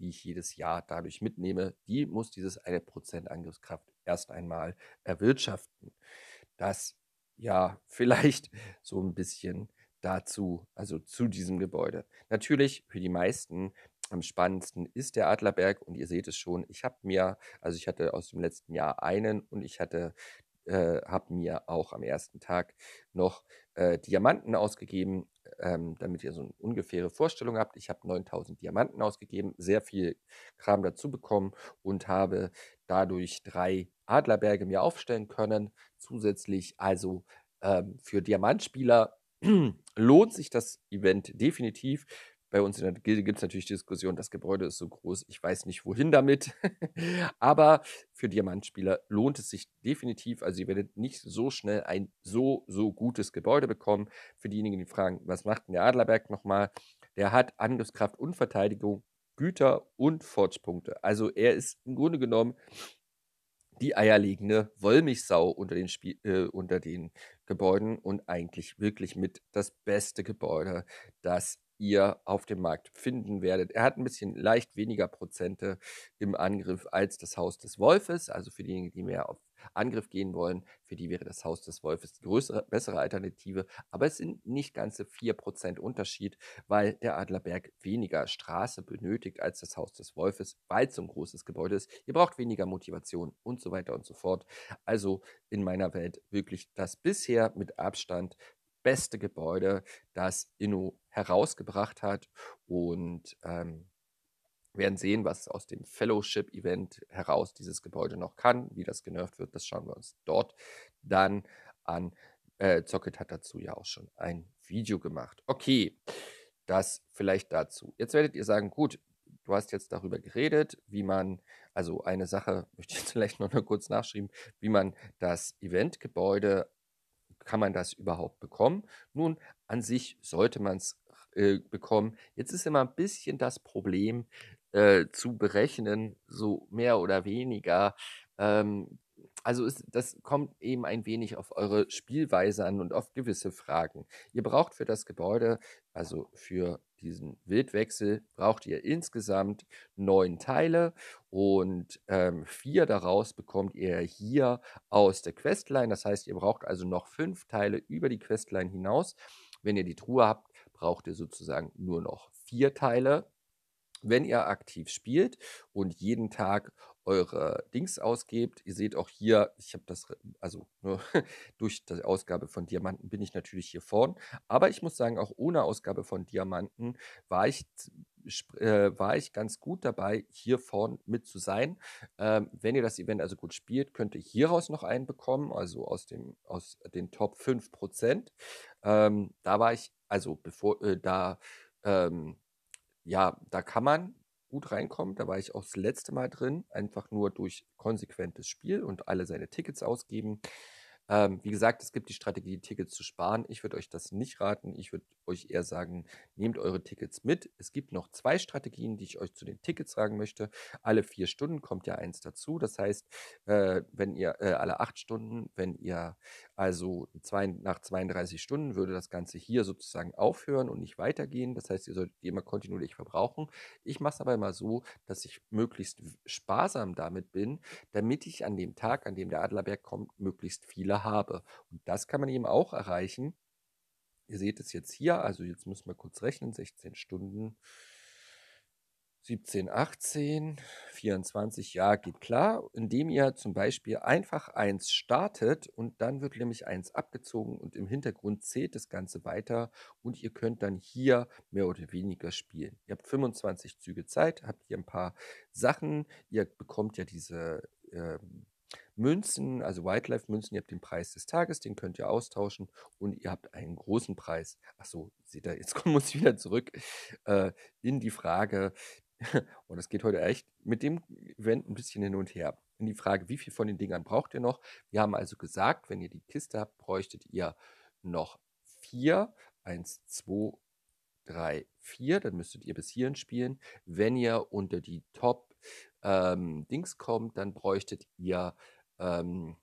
die ich jedes Jahr dadurch mitnehme. Die muss dieses eine Prozent Angriffskraft erst einmal erwirtschaften. Das ja vielleicht so ein bisschen dazu, also zu diesem Gebäude. Natürlich für die meisten am spannendsten ist der Adlerberg und ihr seht es schon, ich habe mir, also ich hatte aus dem letzten Jahr einen und ich hatte äh, habe mir auch am ersten Tag noch äh, Diamanten ausgegeben, ähm, damit ihr so eine ungefähre Vorstellung habt. Ich habe 9000 Diamanten ausgegeben, sehr viel Kram dazu bekommen und habe dadurch drei Adlerberge mir aufstellen können. Zusätzlich also ähm, für Diamantspieler lohnt sich das Event definitiv. Bei uns in der Gilde gibt es natürlich Diskussionen, das Gebäude ist so groß, ich weiß nicht wohin damit. Aber für Diamantspieler lohnt es sich definitiv. Also ihr werdet nicht so schnell ein so, so gutes Gebäude bekommen. Für diejenigen, die fragen, was macht denn der Adlerberg nochmal? Der hat Angriffskraft und Verteidigung Güter und Fortspunkte. Also er ist im Grunde genommen die eierlegende Wollmilchsau unter den, Spie äh, unter den Gebäuden und eigentlich wirklich mit das beste Gebäude, das ihr auf dem Markt finden werdet. Er hat ein bisschen leicht weniger Prozente im Angriff als das Haus des Wolfes. Also für diejenigen, die mehr auf Angriff gehen wollen, für die wäre das Haus des Wolfes die größere, bessere Alternative. Aber es sind nicht ganze 4% Unterschied, weil der Adlerberg weniger Straße benötigt als das Haus des Wolfes, weil es so ein großes Gebäude ist. Ihr braucht weniger Motivation und so weiter und so fort. Also in meiner Welt wirklich das bisher mit Abstand beste Gebäude, das Inno herausgebracht hat. Und ähm, werden sehen, was aus dem Fellowship-Event heraus dieses Gebäude noch kann. Wie das genervt wird, das schauen wir uns dort dann an. Äh, Zocket hat dazu ja auch schon ein Video gemacht. Okay, das vielleicht dazu. Jetzt werdet ihr sagen, gut, du hast jetzt darüber geredet, wie man, also eine Sache möchte ich jetzt vielleicht noch kurz nachschreiben, wie man das Event-Gebäude, kann man das überhaupt bekommen? Nun, an sich sollte man es äh, bekommen. Jetzt ist immer ein bisschen das Problem, äh, zu berechnen, so mehr oder weniger. Ähm, also ist, das kommt eben ein wenig auf eure Spielweise an und auf gewisse Fragen. Ihr braucht für das Gebäude, also für diesen Wildwechsel, braucht ihr insgesamt neun Teile und ähm, vier daraus bekommt ihr hier aus der Questline. Das heißt, ihr braucht also noch fünf Teile über die Questline hinaus. Wenn ihr die Truhe habt, braucht ihr sozusagen nur noch vier Teile wenn ihr aktiv spielt und jeden Tag eure Dings ausgebt. Ihr seht auch hier, ich habe das, also nur ne, durch die Ausgabe von Diamanten bin ich natürlich hier vorn. Aber ich muss sagen, auch ohne Ausgabe von Diamanten war ich, äh, war ich ganz gut dabei, hier vorn mit zu sein. Ähm, wenn ihr das Event also gut spielt, könnt ihr hieraus noch einen bekommen, also aus, dem, aus den Top 5%. Ähm, da war ich, also bevor, äh, da ähm, ja, da kann man gut reinkommen. Da war ich auch das letzte Mal drin, einfach nur durch konsequentes Spiel und alle seine Tickets ausgeben. Ähm, wie gesagt, es gibt die Strategie, Tickets zu sparen. Ich würde euch das nicht raten. Ich würde euch eher sagen, nehmt eure Tickets mit. Es gibt noch zwei Strategien, die ich euch zu den Tickets sagen möchte. Alle vier Stunden kommt ja eins dazu. Das heißt, äh, wenn ihr äh, alle acht Stunden, wenn ihr also zwei, nach 32 Stunden würde das Ganze hier sozusagen aufhören und nicht weitergehen. Das heißt, ihr solltet die immer kontinuierlich verbrauchen. Ich mache es aber immer so, dass ich möglichst sparsam damit bin, damit ich an dem Tag, an dem der Adlerberg kommt, möglichst viele wieder habe. Und das kann man eben auch erreichen. Ihr seht es jetzt hier, also jetzt müssen wir kurz rechnen, 16 Stunden, 17, 18, 24, ja, geht klar, indem ihr zum Beispiel einfach eins startet und dann wird nämlich eins abgezogen und im Hintergrund zählt das Ganze weiter und ihr könnt dann hier mehr oder weniger spielen. Ihr habt 25 Züge Zeit, habt hier ein paar Sachen, ihr bekommt ja diese... Ähm, Münzen, also Wildlife Münzen, ihr habt den Preis des Tages, den könnt ihr austauschen und ihr habt einen großen Preis. Achso, seht ihr, jetzt muss ich wieder zurück äh, in die Frage, und es geht heute echt mit dem Event ein bisschen hin und her. In die Frage, wie viel von den Dingern braucht ihr noch? Wir haben also gesagt, wenn ihr die Kiste habt, bräuchtet ihr noch vier. Eins, zwei, drei, vier. Dann müsstet ihr bis hierhin spielen. Wenn ihr unter die Top ähm, Dings kommt, dann bräuchtet ihr ähm,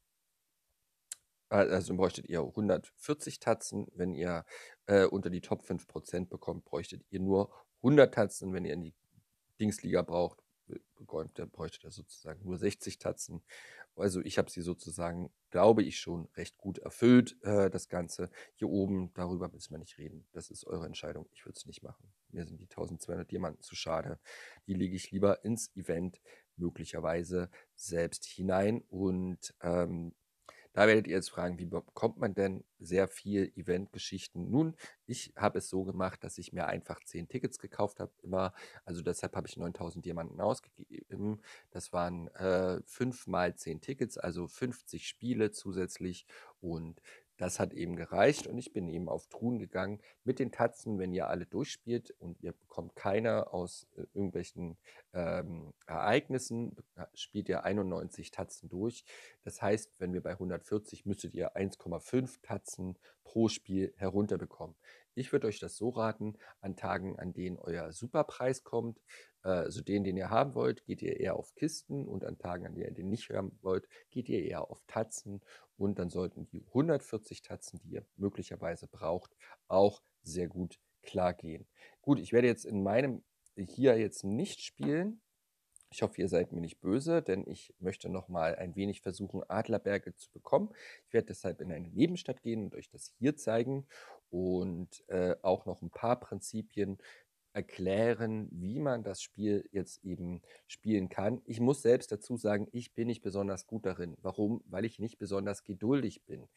also bräuchtet ihr 140 Tatzen, wenn ihr äh, unter die Top 5% bekommt, bräuchtet ihr nur 100 Tatzen, wenn ihr in die Dingsliga braucht, bekommt, dann bräuchtet ihr sozusagen nur 60 Tatzen. Also ich habe sie sozusagen, glaube ich, schon recht gut erfüllt, äh, das Ganze. Hier oben, darüber müssen wir nicht reden. Das ist eure Entscheidung. Ich würde es nicht machen. Mir sind die 1200 Diamanten zu schade. Die lege ich lieber ins Event möglicherweise selbst hinein. Und ähm, da werdet ihr jetzt fragen, wie bekommt man denn sehr viel Eventgeschichten? Nun, ich habe es so gemacht, dass ich mir einfach zehn Tickets gekauft habe, immer. Also deshalb habe ich 9000 Diamanten ausgegeben. Das waren äh, fünf mal zehn Tickets, also 50 Spiele zusätzlich. Und das hat eben gereicht und ich bin eben auf Truhen gegangen mit den Tatzen, wenn ihr alle durchspielt und ihr bekommt keiner aus äh, irgendwelchen ähm, Ereignissen, spielt ihr 91 Tatzen durch. Das heißt, wenn wir bei 140 müsstet ihr 1,5 Tatzen pro Spiel herunterbekommen. Ich würde euch das so raten, an Tagen, an denen euer Superpreis kommt, also den, den ihr haben wollt, geht ihr eher auf Kisten und an Tagen, an denen ihr den nicht haben wollt, geht ihr eher auf Tatzen. Und dann sollten die 140 Tatzen, die ihr möglicherweise braucht, auch sehr gut klar gehen. Gut, ich werde jetzt in meinem hier jetzt nicht spielen. Ich hoffe, ihr seid mir nicht böse, denn ich möchte noch mal ein wenig versuchen, Adlerberge zu bekommen. Ich werde deshalb in eine Nebenstadt gehen und euch das hier zeigen und äh, auch noch ein paar Prinzipien, erklären, wie man das Spiel jetzt eben spielen kann. Ich muss selbst dazu sagen, ich bin nicht besonders gut darin. Warum? Weil ich nicht besonders geduldig bin.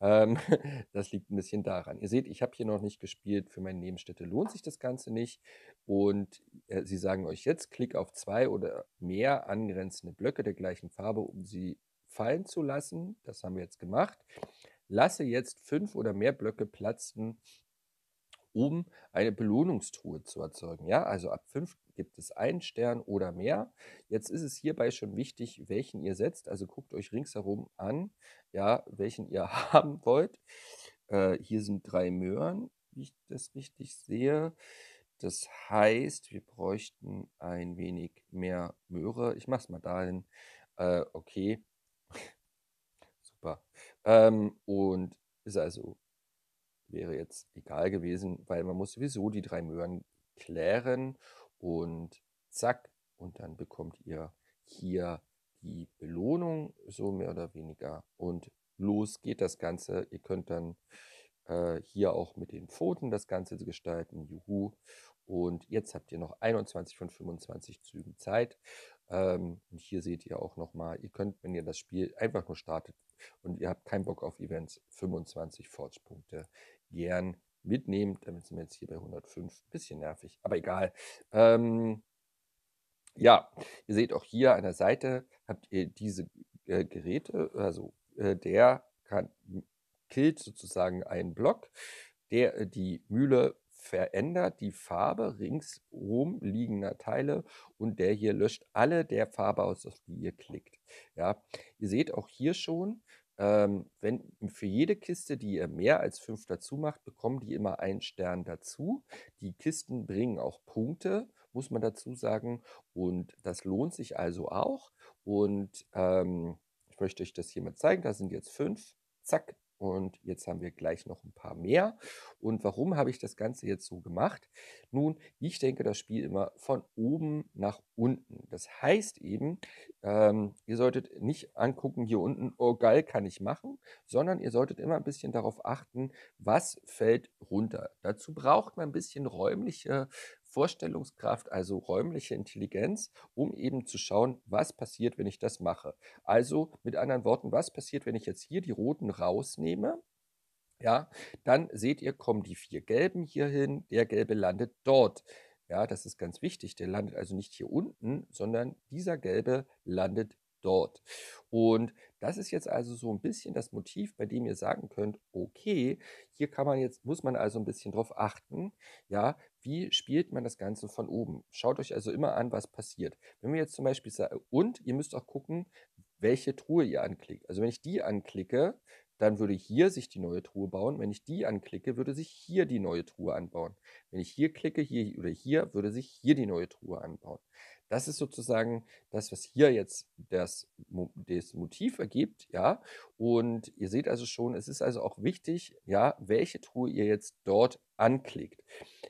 Ähm, das liegt ein bisschen daran. Ihr seht, ich habe hier noch nicht gespielt. Für meine Nebenstädte lohnt sich das Ganze nicht. Und äh, sie sagen euch jetzt, klick auf zwei oder mehr angrenzende Blöcke der gleichen Farbe, um sie fallen zu lassen. Das haben wir jetzt gemacht. Lasse jetzt fünf oder mehr Blöcke platzen, um eine Belohnungstruhe zu erzeugen. Ja, also ab 5 gibt es einen Stern oder mehr. Jetzt ist es hierbei schon wichtig, welchen ihr setzt. Also guckt euch ringsherum an, ja, welchen ihr haben wollt. Äh, hier sind drei Möhren, wie ich das richtig sehe. Das heißt, wir bräuchten ein wenig mehr Möhre. Ich mache es mal dahin. Äh, okay. Super. Ähm, und ist also wäre jetzt egal gewesen, weil man muss sowieso die drei Möhren klären und zack, und dann bekommt ihr hier die Belohnung, so mehr oder weniger. Und los geht das Ganze. Ihr könnt dann äh, hier auch mit den Pfoten das Ganze gestalten. Juhu. Und jetzt habt ihr noch 21 von 25 Zügen Zeit. Ähm, und hier seht ihr auch nochmal, ihr könnt, wenn ihr das Spiel einfach nur startet und ihr habt keinen Bock auf Events, 25 Forge-Punkte gern mitnehmen. Damit sind wir jetzt hier bei 105. Bisschen nervig, aber egal. Ähm, ja, ihr seht auch hier an der Seite habt ihr diese äh, Geräte. Also äh, der kann, killt sozusagen einen Block, der äh, die Mühle verändert die Farbe ringsrum liegender Teile und der hier löscht alle der Farbe aus, auf die ihr klickt. Ja, ihr seht auch hier schon, ähm, wenn für jede Kiste, die ihr mehr als fünf dazu macht, bekommen die immer einen Stern dazu. Die Kisten bringen auch Punkte, muss man dazu sagen. Und das lohnt sich also auch. Und ähm, ich möchte euch das hier mal zeigen. Da sind jetzt fünf. Zack, und jetzt haben wir gleich noch ein paar mehr. Und warum habe ich das Ganze jetzt so gemacht? Nun, ich denke das Spiel immer von oben nach unten. Das heißt eben, ähm, ihr solltet nicht angucken hier unten, oh geil, kann ich machen, sondern ihr solltet immer ein bisschen darauf achten, was fällt runter. Dazu braucht man ein bisschen räumliche Vorstellungskraft, also räumliche Intelligenz, um eben zu schauen, was passiert, wenn ich das mache. Also mit anderen Worten, was passiert, wenn ich jetzt hier die roten rausnehme? Ja, dann seht ihr, kommen die vier gelben hier hin, der gelbe landet dort. Ja, das ist ganz wichtig. Der landet also nicht hier unten, sondern dieser gelbe landet dort. Und das ist jetzt also so ein bisschen das Motiv, bei dem ihr sagen könnt, okay, hier kann man jetzt, muss man also ein bisschen drauf achten. Ja, wie spielt man das Ganze von oben? Schaut euch also immer an, was passiert. Wenn wir jetzt zum Beispiel sagen, und ihr müsst auch gucken, welche Truhe ihr anklickt. Also wenn ich die anklicke, dann würde hier sich die neue Truhe bauen. Wenn ich die anklicke, würde sich hier die neue Truhe anbauen. Wenn ich hier klicke, hier oder hier, würde sich hier die neue Truhe anbauen. Das ist sozusagen das, was hier jetzt das, das Motiv ergibt, ja. Und ihr seht also schon, es ist also auch wichtig, ja, welche Truhe ihr jetzt dort anklickt.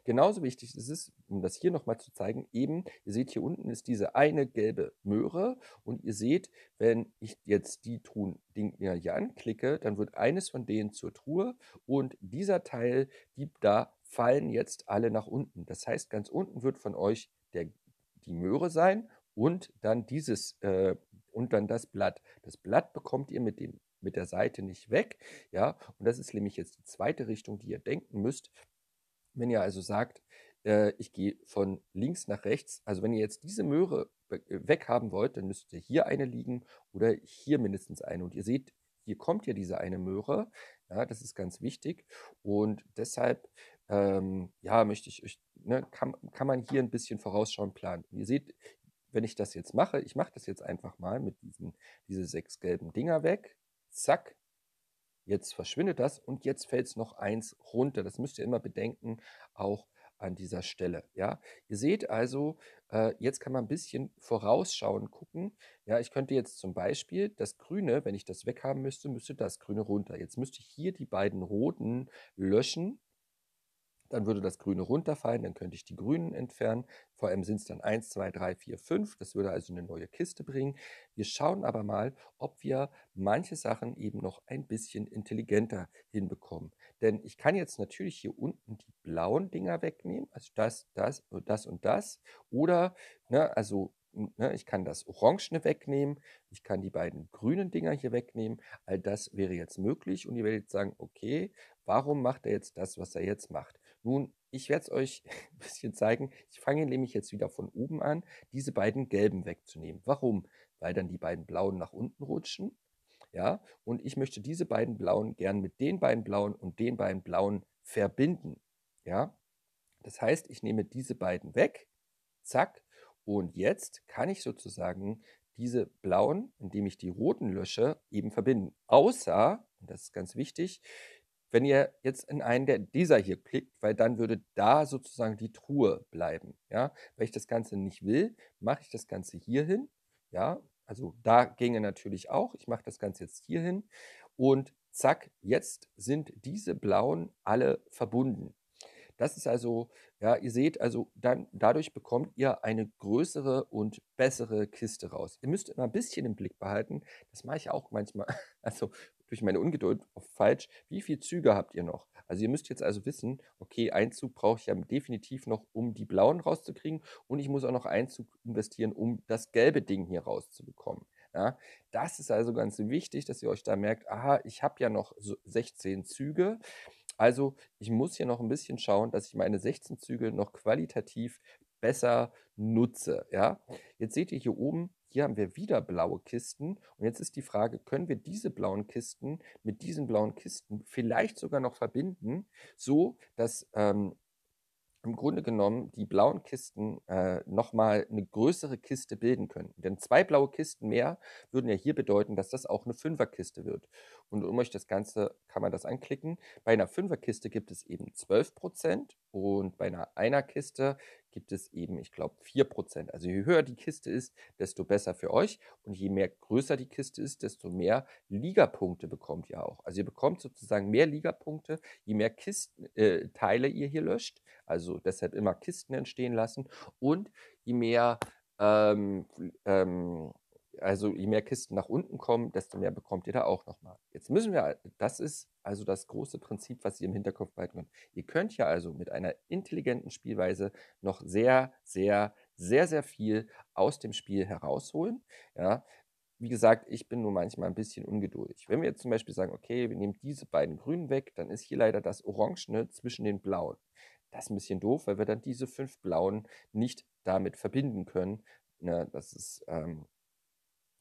Genauso wichtig ist es, um das hier nochmal zu zeigen, eben, ihr seht hier unten ist diese eine gelbe Möhre und ihr seht, wenn ich jetzt die Truhen-Dinger hier anklicke, dann wird eines von denen zur Truhe und dieser Teil, die da fallen jetzt alle nach unten. Das heißt, ganz unten wird von euch der, die Möhre sein und dann dieses äh, und dann das Blatt. Das Blatt bekommt ihr mit dem mit der Seite nicht weg, ja, und das ist nämlich jetzt die zweite Richtung, die ihr denken müsst, wenn ihr also sagt, äh, ich gehe von links nach rechts, also wenn ihr jetzt diese Möhre äh, weghaben wollt, dann müsst ihr hier eine liegen oder hier mindestens eine. Und ihr seht, hier kommt ja diese eine Möhre. Ja, das ist ganz wichtig. Und deshalb, ähm, ja, möchte ich euch, ne, kann, kann man hier ein bisschen vorausschauen planen. Und ihr seht, wenn ich das jetzt mache, ich mache das jetzt einfach mal mit diesen diese sechs gelben Dinger weg. Zack. Jetzt verschwindet das und jetzt fällt es noch eins runter. Das müsst ihr immer bedenken, auch an dieser Stelle. Ja, ihr seht also, äh, jetzt kann man ein bisschen vorausschauen, gucken. Ja, ich könnte jetzt zum Beispiel das Grüne, wenn ich das weghaben müsste, müsste das Grüne runter. Jetzt müsste ich hier die beiden roten löschen dann würde das Grüne runterfallen, dann könnte ich die Grünen entfernen. Vor allem sind es dann 1, 2, 3, 4, 5. Das würde also eine neue Kiste bringen. Wir schauen aber mal, ob wir manche Sachen eben noch ein bisschen intelligenter hinbekommen. Denn ich kann jetzt natürlich hier unten die blauen Dinger wegnehmen, also das, das, das und das. Oder, ne, also ne, ich kann das Orangene wegnehmen, ich kann die beiden grünen Dinger hier wegnehmen. All das wäre jetzt möglich und ihr werdet jetzt sagen, okay, warum macht er jetzt das, was er jetzt macht? Nun, ich werde es euch ein bisschen zeigen. Ich fange nämlich jetzt wieder von oben an, diese beiden gelben wegzunehmen. Warum? Weil dann die beiden blauen nach unten rutschen. Ja, und ich möchte diese beiden blauen gern mit den beiden blauen und den beiden blauen verbinden. Ja, das heißt, ich nehme diese beiden weg. Zack. Und jetzt kann ich sozusagen diese blauen, indem ich die roten lösche, eben verbinden. Außer, und das ist ganz wichtig, wenn ihr jetzt in einen der, dieser hier klickt, weil dann würde da sozusagen die Truhe bleiben. Ja? Weil ich das Ganze nicht will, mache ich das Ganze hier hin. Ja? Also da ginge natürlich auch. Ich mache das Ganze jetzt hier hin. Und zack, jetzt sind diese blauen alle verbunden. Das ist also, ja, ihr seht, also dann dadurch bekommt ihr eine größere und bessere Kiste raus. Ihr müsst immer ein bisschen im Blick behalten. Das mache ich auch manchmal. Also durch meine Ungeduld falsch, wie viel Züge habt ihr noch? Also ihr müsst jetzt also wissen, okay, einen Zug brauche ich ja definitiv noch, um die blauen rauszukriegen und ich muss auch noch einen Zug investieren, um das gelbe Ding hier rauszubekommen. Ja, das ist also ganz wichtig, dass ihr euch da merkt, aha, ich habe ja noch 16 Züge. Also ich muss hier noch ein bisschen schauen, dass ich meine 16 Züge noch qualitativ besser nutze. Ja? Jetzt seht ihr hier oben, hier haben wir wieder blaue Kisten. Und jetzt ist die Frage, können wir diese blauen Kisten mit diesen blauen Kisten vielleicht sogar noch verbinden, so dass ähm, im Grunde genommen die blauen Kisten äh, nochmal eine größere Kiste bilden können. Denn zwei blaue Kisten mehr würden ja hier bedeuten, dass das auch eine Fünferkiste wird. Und um euch das Ganze kann man das anklicken. Bei einer Fünferkiste gibt es eben 12% und bei einer Einerkiste gibt es eben, ich glaube, 4%. Also je höher die Kiste ist, desto besser für euch. Und je mehr größer die Kiste ist, desto mehr Ligapunkte bekommt ihr auch. Also ihr bekommt sozusagen mehr Ligapunkte, je mehr Kistenteile äh, ihr hier löscht. Also deshalb immer Kisten entstehen lassen. Und je mehr ähm, ähm, also je mehr Kisten nach unten kommen, desto mehr bekommt ihr da auch nochmal. Jetzt müssen wir, das ist also das große Prinzip, was ihr im Hinterkopf behalten könnt. Ihr könnt ja also mit einer intelligenten Spielweise noch sehr, sehr, sehr, sehr viel aus dem Spiel herausholen. Ja, wie gesagt, ich bin nur manchmal ein bisschen ungeduldig. Wenn wir jetzt zum Beispiel sagen, okay, wir nehmen diese beiden Grünen weg, dann ist hier leider das Orangene zwischen den Blauen. Das ist ein bisschen doof, weil wir dann diese fünf Blauen nicht damit verbinden können. Na, ne, das ist ähm,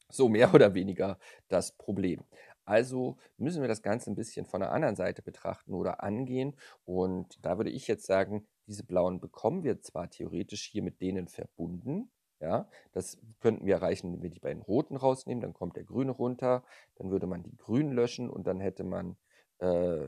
so mehr oder weniger das Problem. Also müssen wir das Ganze ein bisschen von der anderen Seite betrachten oder angehen. Und da würde ich jetzt sagen, diese blauen bekommen wir zwar theoretisch hier mit denen verbunden. Ja, das könnten wir erreichen, wenn wir die beiden roten rausnehmen. Dann kommt der grüne runter. Dann würde man die grünen löschen und dann hätte man äh,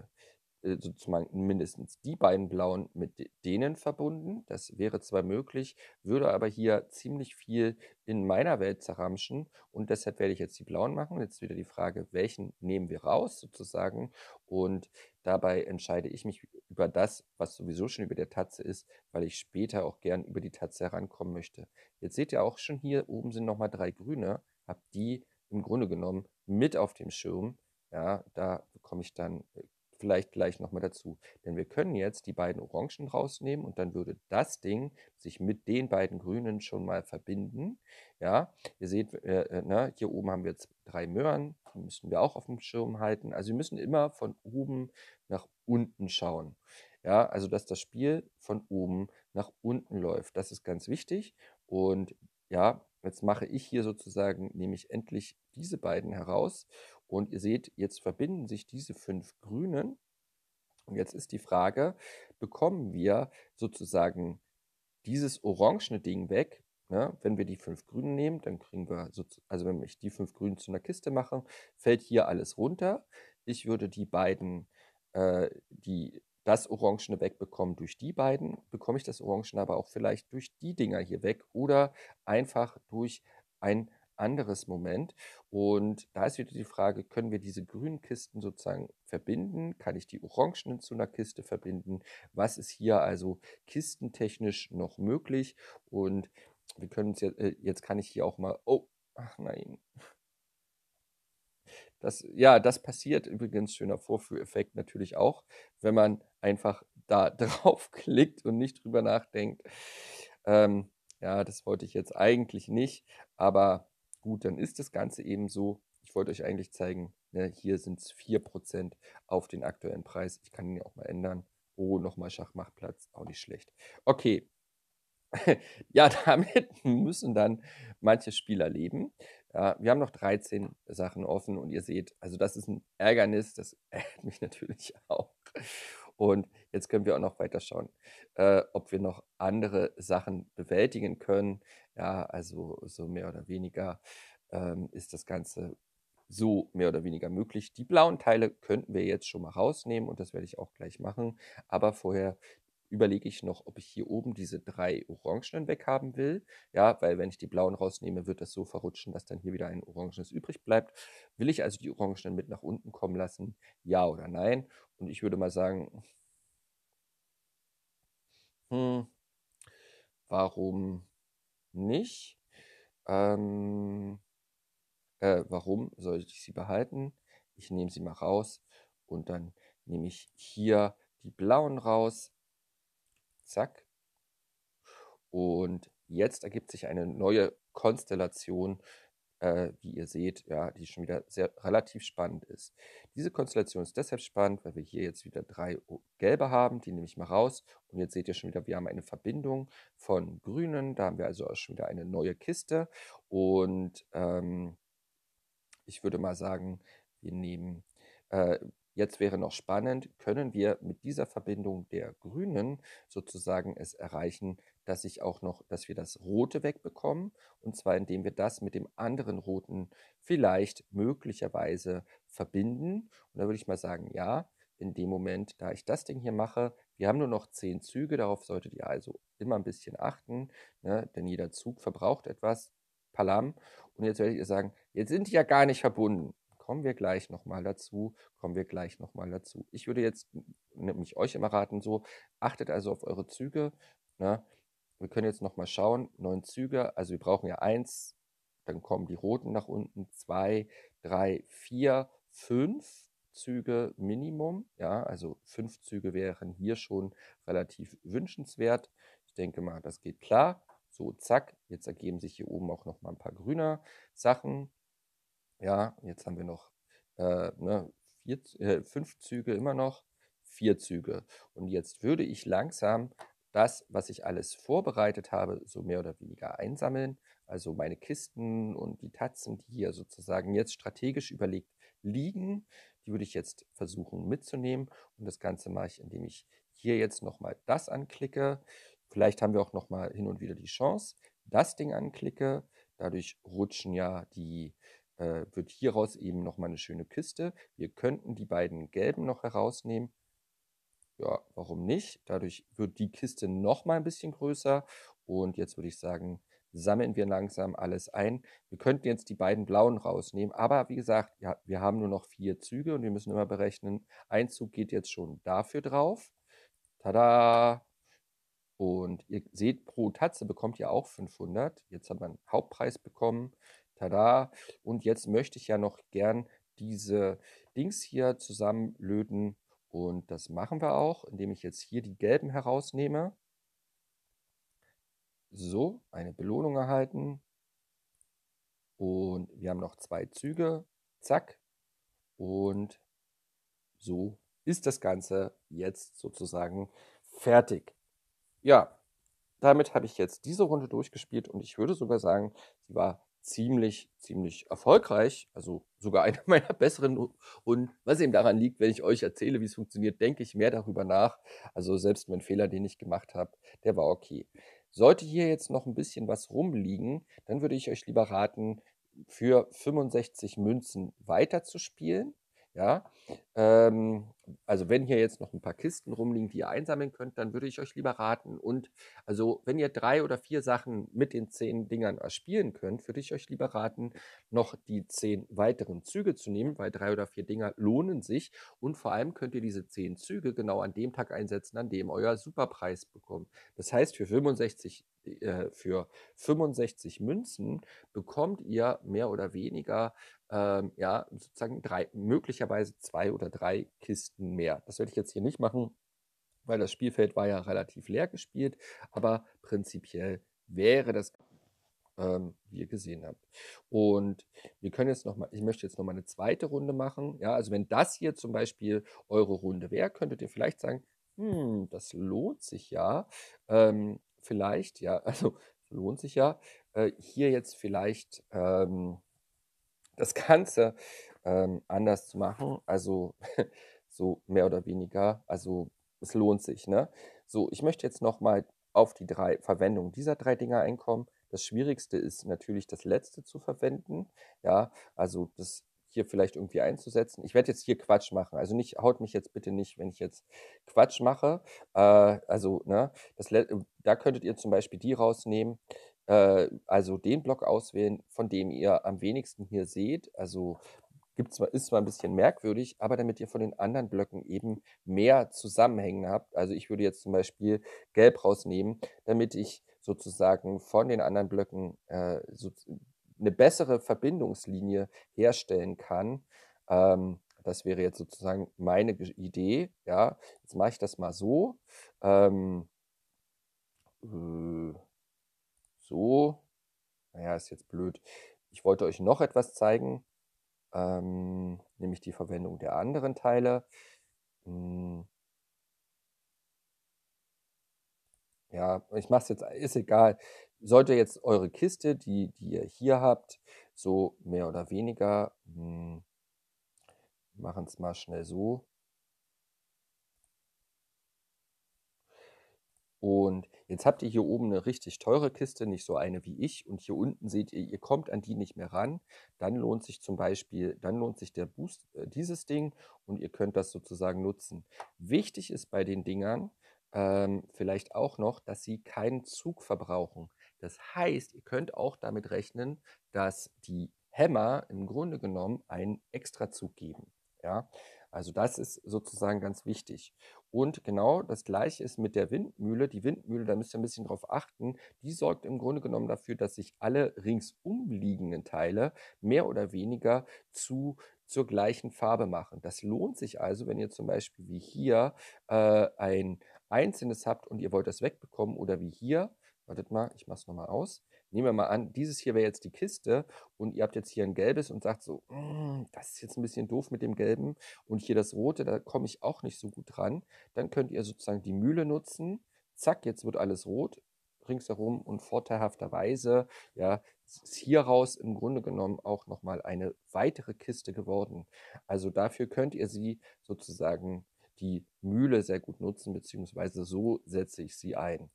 äh, sozusagen mindestens die beiden blauen mit denen verbunden. Das wäre zwar möglich, würde aber hier ziemlich viel in meiner Welt zerramschen und deshalb werde ich jetzt die blauen machen. Jetzt wieder die Frage, welchen nehmen wir raus sozusagen und dabei entscheide ich mich über das, was sowieso schon über der Tatze ist, weil ich später auch gern über die Tatze herankommen möchte. Jetzt seht ihr auch schon hier, oben sind nochmal drei grüne, habe die im Grunde genommen mit auf dem Schirm. Ja, da bekomme ich dann äh, vielleicht gleich nochmal dazu. Denn wir können jetzt die beiden Orangen rausnehmen und dann würde das Ding sich mit den beiden Grünen schon mal verbinden. Ja, ihr seht, äh, äh, ne, hier oben haben wir jetzt drei Möhren, die müssen wir auch auf dem Schirm halten. Also wir müssen immer von oben nach unten schauen. Ja, also dass das Spiel von oben nach unten läuft. Das ist ganz wichtig. Und ja, jetzt mache ich hier sozusagen, nehme ich endlich diese beiden heraus und ihr seht, jetzt verbinden sich diese fünf grünen. Und jetzt ist die Frage, bekommen wir sozusagen dieses orangene Ding weg? Ja, ne? wenn wir die fünf grünen nehmen, dann kriegen wir, also wenn ich die fünf grünen zu einer Kiste mache, fällt hier alles runter. Ich würde die beiden, äh, die, das orangene wegbekommen durch die beiden, bekomme ich das orangene aber auch vielleicht durch die Dinger hier weg oder einfach durch ein anderes Moment. Und da ist wieder die Frage, können wir diese grünen Kisten sozusagen verbinden? Kann ich die orangenen zu einer Kiste verbinden? Was ist hier also kistentechnisch noch möglich? Und wir können uns jetzt, äh, jetzt kann ich hier auch mal, oh, ach nein. Das, ja, das passiert übrigens, schöner Vorführeffekt natürlich auch, wenn man einfach da draufklickt und nicht drüber nachdenkt. Ähm, ja, das wollte ich jetzt eigentlich nicht, aber Gut, dann ist das Ganze eben so. Ich wollte euch eigentlich zeigen, ne, hier sind es 4% auf den aktuellen Preis. Ich kann ihn ja auch mal ändern. Oh, nochmal Schachmachtplatz, auch nicht schlecht. Okay. ja, damit müssen dann manche Spieler leben. Ja, wir haben noch 13 Sachen offen und ihr seht, also das ist ein Ärgernis, das ärgert mich natürlich auch. Und jetzt können wir auch noch weiter schauen, äh, ob wir noch andere Sachen bewältigen können. Ja, also so mehr oder weniger ähm, ist das Ganze so mehr oder weniger möglich. Die blauen Teile könnten wir jetzt schon mal rausnehmen und das werde ich auch gleich machen. Aber vorher überlege ich noch, ob ich hier oben diese drei Orangenen weghaben will. Ja, weil wenn ich die blauen rausnehme, wird das so verrutschen, dass dann hier wieder ein Orangenes übrig bleibt. Will ich also die Orangenen mit nach unten kommen lassen? Ja oder nein? Und ich würde mal sagen, hm, warum nicht? Ähm, äh, warum sollte ich sie behalten? Ich nehme sie mal raus und dann nehme ich hier die blauen raus Zack. Und jetzt ergibt sich eine neue Konstellation, äh, wie ihr seht, ja, die schon wieder sehr relativ spannend ist. Diese Konstellation ist deshalb spannend, weil wir hier jetzt wieder drei gelbe haben, die nehme ich mal raus. Und jetzt seht ihr schon wieder, wir haben eine Verbindung von grünen, da haben wir also auch schon wieder eine neue Kiste. Und ähm, ich würde mal sagen, wir nehmen, äh, Jetzt wäre noch spannend, können wir mit dieser Verbindung der Grünen sozusagen es erreichen, dass ich auch noch, dass wir das Rote wegbekommen, und zwar indem wir das mit dem anderen Roten vielleicht möglicherweise verbinden. Und da würde ich mal sagen, ja, in dem Moment, da ich das Ding hier mache, wir haben nur noch zehn Züge, darauf solltet ihr also immer ein bisschen achten, ne? denn jeder Zug verbraucht etwas, Palam. Und jetzt werdet ihr sagen, jetzt sind die ja gar nicht verbunden kommen wir gleich nochmal dazu, kommen wir gleich nochmal dazu. Ich würde jetzt nämlich euch immer raten, so, achtet also auf eure Züge. Ne? Wir können jetzt nochmal schauen, neun Züge, also wir brauchen ja eins, dann kommen die roten nach unten, zwei, drei, vier, fünf. Züge Minimum, ja, also fünf Züge wären hier schon relativ wünschenswert. Ich denke mal, das geht klar. So, zack, jetzt ergeben sich hier oben auch noch mal ein paar grüne Sachen. Ja, jetzt haben wir noch äh, ne, vier, äh, fünf Züge immer noch, vier Züge. Und jetzt würde ich langsam das, was ich alles vorbereitet habe, so mehr oder weniger einsammeln. Also meine Kisten und die Tatzen, die hier sozusagen jetzt strategisch überlegt liegen, die würde ich jetzt versuchen mitzunehmen. Und das Ganze mache ich, indem ich hier jetzt nochmal das anklicke. Vielleicht haben wir auch nochmal hin und wieder die Chance, das Ding anklicke. Dadurch rutschen ja die äh, wird hieraus eben nochmal eine schöne Kiste. Wir könnten die beiden gelben noch herausnehmen. Ja, warum nicht? Dadurch wird die Kiste nochmal ein bisschen größer. Und jetzt würde ich sagen, sammeln wir langsam alles ein. Wir könnten jetzt die beiden blauen rausnehmen, aber wie gesagt, ja, wir haben nur noch vier Züge und wir müssen immer berechnen, ein Zug geht jetzt schon dafür drauf. Tada! Und ihr seht, pro Tatze bekommt ihr auch 500. Jetzt hat man Hauptpreis bekommen. Tada. Und jetzt möchte ich ja noch gern diese Dings hier zusammenlöten. Und das machen wir auch, indem ich jetzt hier die gelben herausnehme. So, eine Belohnung erhalten. Und wir haben noch zwei Züge. Zack. Und so ist das Ganze jetzt sozusagen fertig. Ja, damit habe ich jetzt diese Runde durchgespielt und ich würde sogar sagen, sie war ziemlich, ziemlich erfolgreich. Also sogar einer meiner besseren. Und was eben daran liegt, wenn ich euch erzähle, wie es funktioniert, denke ich mehr darüber nach. Also selbst mein Fehler, den ich gemacht habe, der war okay. Sollte hier jetzt noch ein bisschen was rumliegen, dann würde ich euch lieber raten, für 65 Münzen weiterzuspielen. Ja, ähm, also wenn hier jetzt noch ein paar Kisten rumliegen, die ihr einsammeln könnt, dann würde ich euch lieber raten. Und also wenn ihr drei oder vier Sachen mit den zehn Dingern erspielen könnt, würde ich euch lieber raten, noch die zehn weiteren Züge zu nehmen, weil drei oder vier Dinger lohnen sich. Und vor allem könnt ihr diese zehn Züge genau an dem Tag einsetzen, an dem euer Superpreis bekommt. Das heißt, für 65 äh, für 65 Münzen bekommt ihr mehr oder weniger ähm, ja sozusagen drei möglicherweise zwei oder drei Kisten Punkten mehr. Das werde ich jetzt hier nicht machen, weil das Spielfeld war ja relativ leer gespielt, aber prinzipiell wäre das, ähm, wie ihr gesehen habt. Und wir können jetzt nochmal, ich möchte jetzt nochmal eine zweite Runde machen. Ja, also wenn das hier zum Beispiel eure Runde wäre, könntet ihr vielleicht sagen, hm, das lohnt sich ja. Ähm, vielleicht, ja, also lohnt sich ja, äh, hier jetzt vielleicht ähm, das Ganze ähm, anders zu machen. Also so mehr oder weniger. Also es lohnt sich. Ne? So, ich möchte jetzt nochmal auf die drei Verwendungen dieser drei Dinger einkommen. Das Schwierigste ist natürlich das letzte zu verwenden. Ja, also das hier vielleicht irgendwie einzusetzen. Ich werde jetzt hier Quatsch machen. Also nicht, haut mich jetzt bitte nicht, wenn ich jetzt Quatsch mache. Äh, also, ne, das, da könntet ihr zum Beispiel die rausnehmen, äh, also den Block auswählen, von dem ihr am wenigsten hier seht. Also gibt zwar, ist zwar ein bisschen merkwürdig, aber damit ihr von den anderen Blöcken eben mehr Zusammenhänge habt. Also ich würde jetzt zum Beispiel gelb rausnehmen, damit ich sozusagen von den anderen Blöcken äh, so eine bessere Verbindungslinie herstellen kann. Ähm, das wäre jetzt sozusagen meine Idee. Ja, jetzt mache ich das mal so. Ähm, äh, so. Naja, ist jetzt blöd. Ich wollte euch noch etwas zeigen ähm, nämlich die Verwendung der anderen Teile. Hm. Ja, ich mache es jetzt, ist egal. Sollte jetzt eure Kiste, die, die ihr hier habt, so mehr oder weniger, hm, machen es mal schnell so. Und Jetzt habt ihr hier oben eine richtig teure Kiste, nicht so eine wie ich. Und hier unten seht ihr, ihr kommt an die nicht mehr ran. Dann lohnt sich zum Beispiel, dann lohnt sich der Boost, äh, dieses Ding und ihr könnt das sozusagen nutzen. Wichtig ist bei den Dingern ähm, vielleicht auch noch, dass sie keinen Zug verbrauchen. Das heißt, ihr könnt auch damit rechnen, dass die Hämmer im Grunde genommen einen Extrazug geben. Ja, also das ist sozusagen ganz wichtig. Und genau das gleiche ist mit der Windmühle. Die Windmühle, da müsst ihr ein bisschen drauf achten, die sorgt im Grunde genommen dafür, dass sich alle ringsumliegenden Teile mehr oder weniger zu zur gleichen Farbe machen. Das lohnt sich also, wenn ihr zum Beispiel wie hier äh, ein einzelnes habt und ihr wollt das wegbekommen oder wie hier, wartet mal, ich mache es nochmal aus, Nehmen wir mal an, dieses hier wäre jetzt die Kiste und ihr habt jetzt hier ein gelbes und sagt so, mm, das ist jetzt ein bisschen doof mit dem gelben und hier das rote, da komme ich auch nicht so gut dran. Dann könnt ihr sozusagen die Mühle nutzen. Zack, jetzt wird alles rot ringsherum und vorteilhafterweise ja, ist hieraus im Grunde genommen auch nochmal eine weitere Kiste geworden. Also dafür könnt ihr sie sozusagen die Mühle sehr gut nutzen, beziehungsweise so setze ich sie ein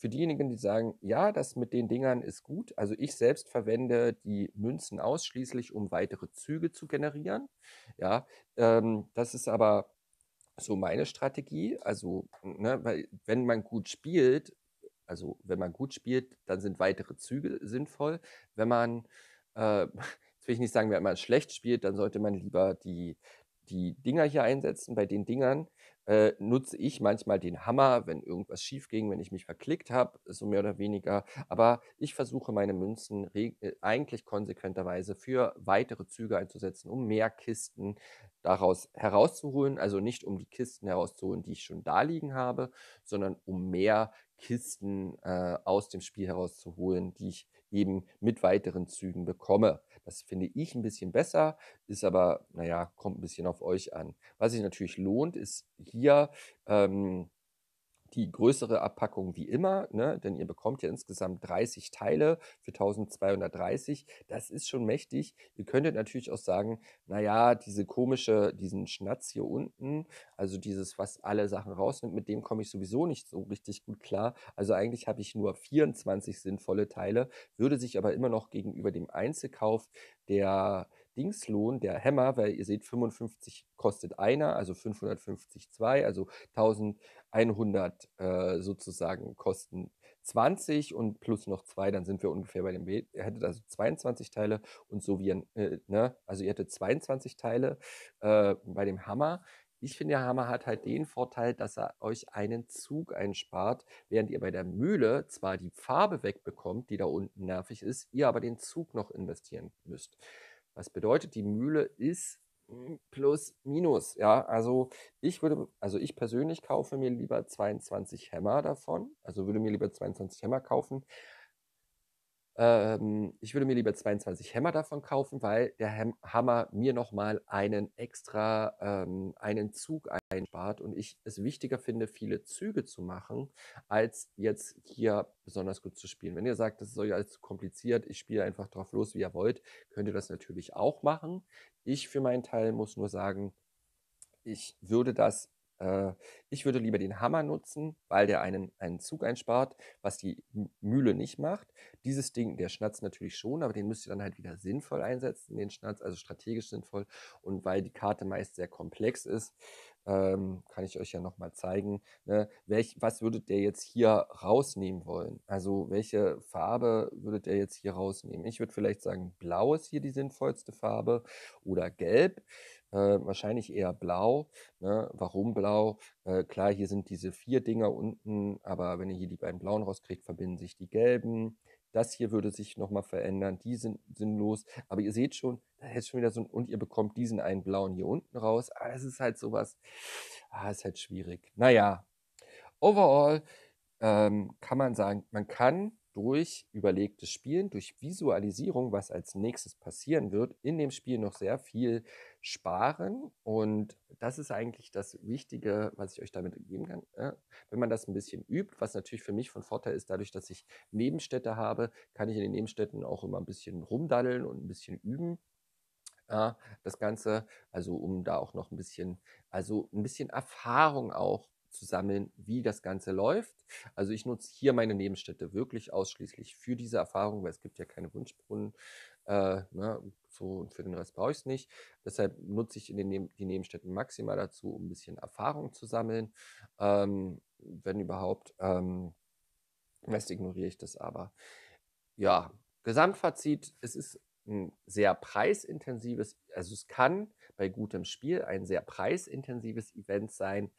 für diejenigen, die sagen, ja, das mit den Dingern ist gut. Also ich selbst verwende die Münzen ausschließlich, um weitere Züge zu generieren. Ja, ähm, das ist aber so meine Strategie. Also, ne, weil wenn man gut spielt, also wenn man gut spielt, dann sind weitere Züge sinnvoll. Wenn man, äh, jetzt will ich nicht sagen, wenn man schlecht spielt, dann sollte man lieber die, die Dinger hier einsetzen. Bei den Dingern äh, nutze ich manchmal den Hammer, wenn irgendwas schief ging, wenn ich mich verklickt habe, so mehr oder weniger. Aber ich versuche meine Münzen äh, eigentlich konsequenterweise für weitere Züge einzusetzen, um mehr Kisten daraus herauszuholen. Also nicht um die Kisten herauszuholen, die ich schon da liegen habe, sondern um mehr Kisten äh, aus dem Spiel herauszuholen, die ich eben mit weiteren Zügen bekomme. Das finde ich ein bisschen besser, ist aber, naja, kommt ein bisschen auf euch an. Was sich natürlich lohnt, ist hier ähm, die größere Abpackung wie immer, ne? denn ihr bekommt ja insgesamt 30 Teile für 1230. Das ist schon mächtig. Ihr könntet natürlich auch sagen, naja, diese komische, diesen Schnatz hier unten, also dieses, was alle Sachen rausnimmt, mit dem komme ich sowieso nicht so richtig gut klar. Also eigentlich habe ich nur 24 sinnvolle Teile, würde sich aber immer noch gegenüber dem Einzelkauf der Dingslohn, der Hammer, weil ihr seht, 55 kostet einer, also 550 zwei, also 1100 äh, sozusagen kosten 20 und plus noch zwei, dann sind wir ungefähr bei dem, ihr hättet also 22 Teile und so wie, äh, ne, also ihr hättet 22 Teile äh, bei dem Hammer. Ich finde, der Hammer hat halt den Vorteil, dass er euch einen Zug einspart, während ihr bei der Mühle zwar die Farbe wegbekommt, die da unten nervig ist, ihr aber den Zug noch investieren müsst. Was bedeutet, die Mühle ist hm, plus minus. Ja, also ich würde, also ich persönlich kaufe mir lieber 22 Hämmer davon. Also würde mir lieber 22 Hämmer kaufen, ähm, ich würde mir lieber 22 Hämmer davon kaufen, weil der Hammer mir nochmal einen extra, ähm, einen Zug einspart und ich es wichtiger finde, viele Züge zu machen, als jetzt hier besonders gut zu spielen. Wenn ihr sagt, das ist euch alles zu kompliziert, ich spiele einfach drauf los, wie ihr wollt, könnt ihr das natürlich auch machen. Ich für meinen Teil muss nur sagen, ich würde das äh, ich würde lieber den Hammer nutzen, weil der einen, einen Zug einspart, was die Mühle nicht macht. Dieses Ding, der Schnatz natürlich schon, aber den müsst ihr dann halt wieder sinnvoll einsetzen, den Schnatz, also strategisch sinnvoll. Und weil die Karte meist sehr komplex ist, ähm, kann ich euch ja nochmal zeigen, ne? Welch, was würdet ihr jetzt hier rausnehmen wollen? Also welche Farbe würdet ihr jetzt hier rausnehmen? Ich würde vielleicht sagen, blau ist hier die sinnvollste Farbe oder gelb. Äh, wahrscheinlich eher blau. Ne? Warum blau? Äh, klar, hier sind diese vier Dinger unten, aber wenn ihr hier die beiden blauen rauskriegt, verbinden sich die gelben das hier würde sich nochmal verändern, die sind sinnlos. Aber ihr seht schon, da ist schon wieder so ein, und ihr bekommt diesen einen blauen hier unten raus. Ah, das ist halt sowas, ah, ist halt schwierig. Naja, overall ähm, kann man sagen, man kann durch überlegtes Spielen, durch Visualisierung, was als nächstes passieren wird, in dem Spiel noch sehr viel sparen. Und das ist eigentlich das Wichtige, was ich euch damit geben kann. Ja, wenn man das ein bisschen übt, was natürlich für mich von Vorteil ist, dadurch, dass ich Nebenstädte habe, kann ich in den Nebenstädten auch immer ein bisschen rumdaddeln und ein bisschen üben. Ja, das Ganze, also um da auch noch ein bisschen, also ein bisschen Erfahrung auch zu sammeln, wie das Ganze läuft. Also ich nutze hier meine Nebenstädte wirklich ausschließlich für diese Erfahrung, weil es gibt ja keine Wunschbrunnen. Äh, ne? so und für den Rest brauche ich es nicht. Deshalb nutze ich in den, ne die Nebenstädten maximal dazu, um ein bisschen Erfahrung zu sammeln, ähm, wenn überhaupt. Ähm, meist ignoriere ich das aber. Ja, Gesamtfazit, es ist ein sehr preisintensives, also es kann bei gutem Spiel ein sehr preisintensives Event sein.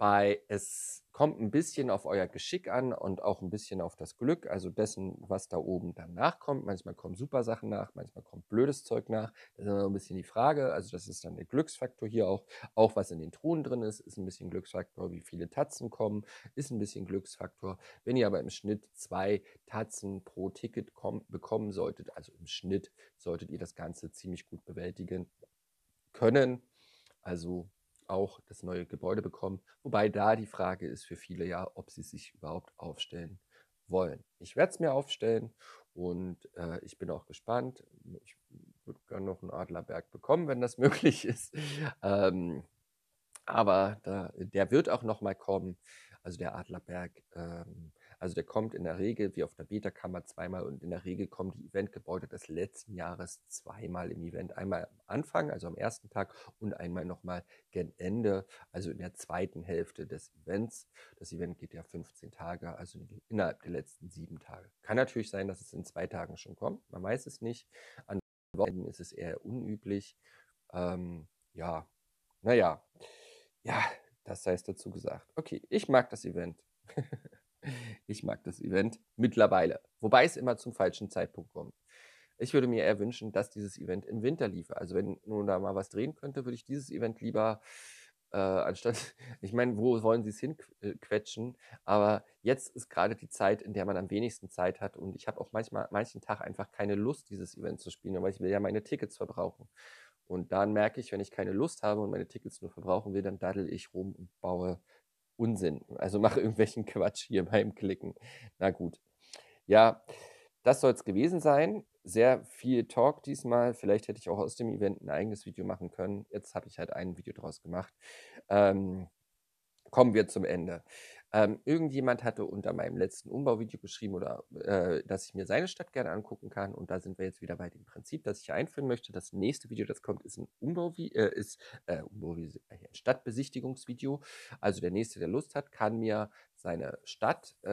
Bei es kommt ein bisschen auf euer Geschick an und auch ein bisschen auf das Glück, also dessen, was da oben dann nachkommt. Manchmal kommen super Sachen nach, manchmal kommt blödes Zeug nach. Das ist immer ein bisschen die Frage. Also das ist dann der Glücksfaktor hier auch. Auch was in den Truhen drin ist, ist ein bisschen Glücksfaktor. Wie viele Tatzen kommen, ist ein bisschen Glücksfaktor. Wenn ihr aber im Schnitt zwei Tatzen pro Ticket kommen, bekommen solltet, also im Schnitt solltet ihr das Ganze ziemlich gut bewältigen können. Also auch das neue Gebäude bekommen. Wobei da die Frage ist für viele ja, ob sie sich überhaupt aufstellen wollen. Ich werde es mir aufstellen und äh, ich bin auch gespannt. Ich würde gerne noch einen Adlerberg bekommen, wenn das möglich ist. Ähm, aber da, der wird auch noch mal kommen. Also der Adlerberg ähm, also der kommt in der Regel, wie auf der Beta-Kammer, zweimal und in der Regel kommen die Eventgebäude des letzten Jahres zweimal im Event. Einmal am Anfang, also am ersten Tag und einmal nochmal gen Ende, also in der zweiten Hälfte des Events. Das Event geht ja 15 Tage, also innerhalb der letzten sieben Tage. Kann natürlich sein, dass es in zwei Tagen schon kommt. Man weiß es nicht. An Wochenenden ist es eher unüblich. Ähm, ja, naja, ja, das sei es dazu gesagt. Okay, ich mag das Event. Ich mag das Event mittlerweile, wobei es immer zum falschen Zeitpunkt kommt. Ich würde mir eher wünschen, dass dieses Event im Winter lief. Also wenn nun da mal was drehen könnte, würde ich dieses Event lieber äh, anstatt, ich meine, wo wollen sie es hinquetschen? Äh, Aber jetzt ist gerade die Zeit, in der man am wenigsten Zeit hat und ich habe auch manchmal, manchen Tag einfach keine Lust, dieses Event zu spielen, weil ich will ja meine Tickets verbrauchen. Und dann merke ich, wenn ich keine Lust habe und meine Tickets nur verbrauchen will, dann daddel ich rum und baue Unsinn. Also mache irgendwelchen Quatsch hier beim Klicken. Na gut. Ja, das soll es gewesen sein. Sehr viel Talk diesmal. Vielleicht hätte ich auch aus dem Event ein eigenes Video machen können. Jetzt habe ich halt ein Video draus gemacht. Ähm, kommen wir zum Ende. Ähm, irgendjemand hatte unter meinem letzten Umbauvideo geschrieben, oder, äh, dass ich mir seine Stadt gerne angucken kann. Und da sind wir jetzt wieder bei dem Prinzip, das ich einführen möchte. Das nächste Video, das kommt, ist ein Umbau, äh, ist, äh, Umbau ein Stadtbesichtigungsvideo. Also der nächste, der Lust hat, kann mir seine Stadt, äh,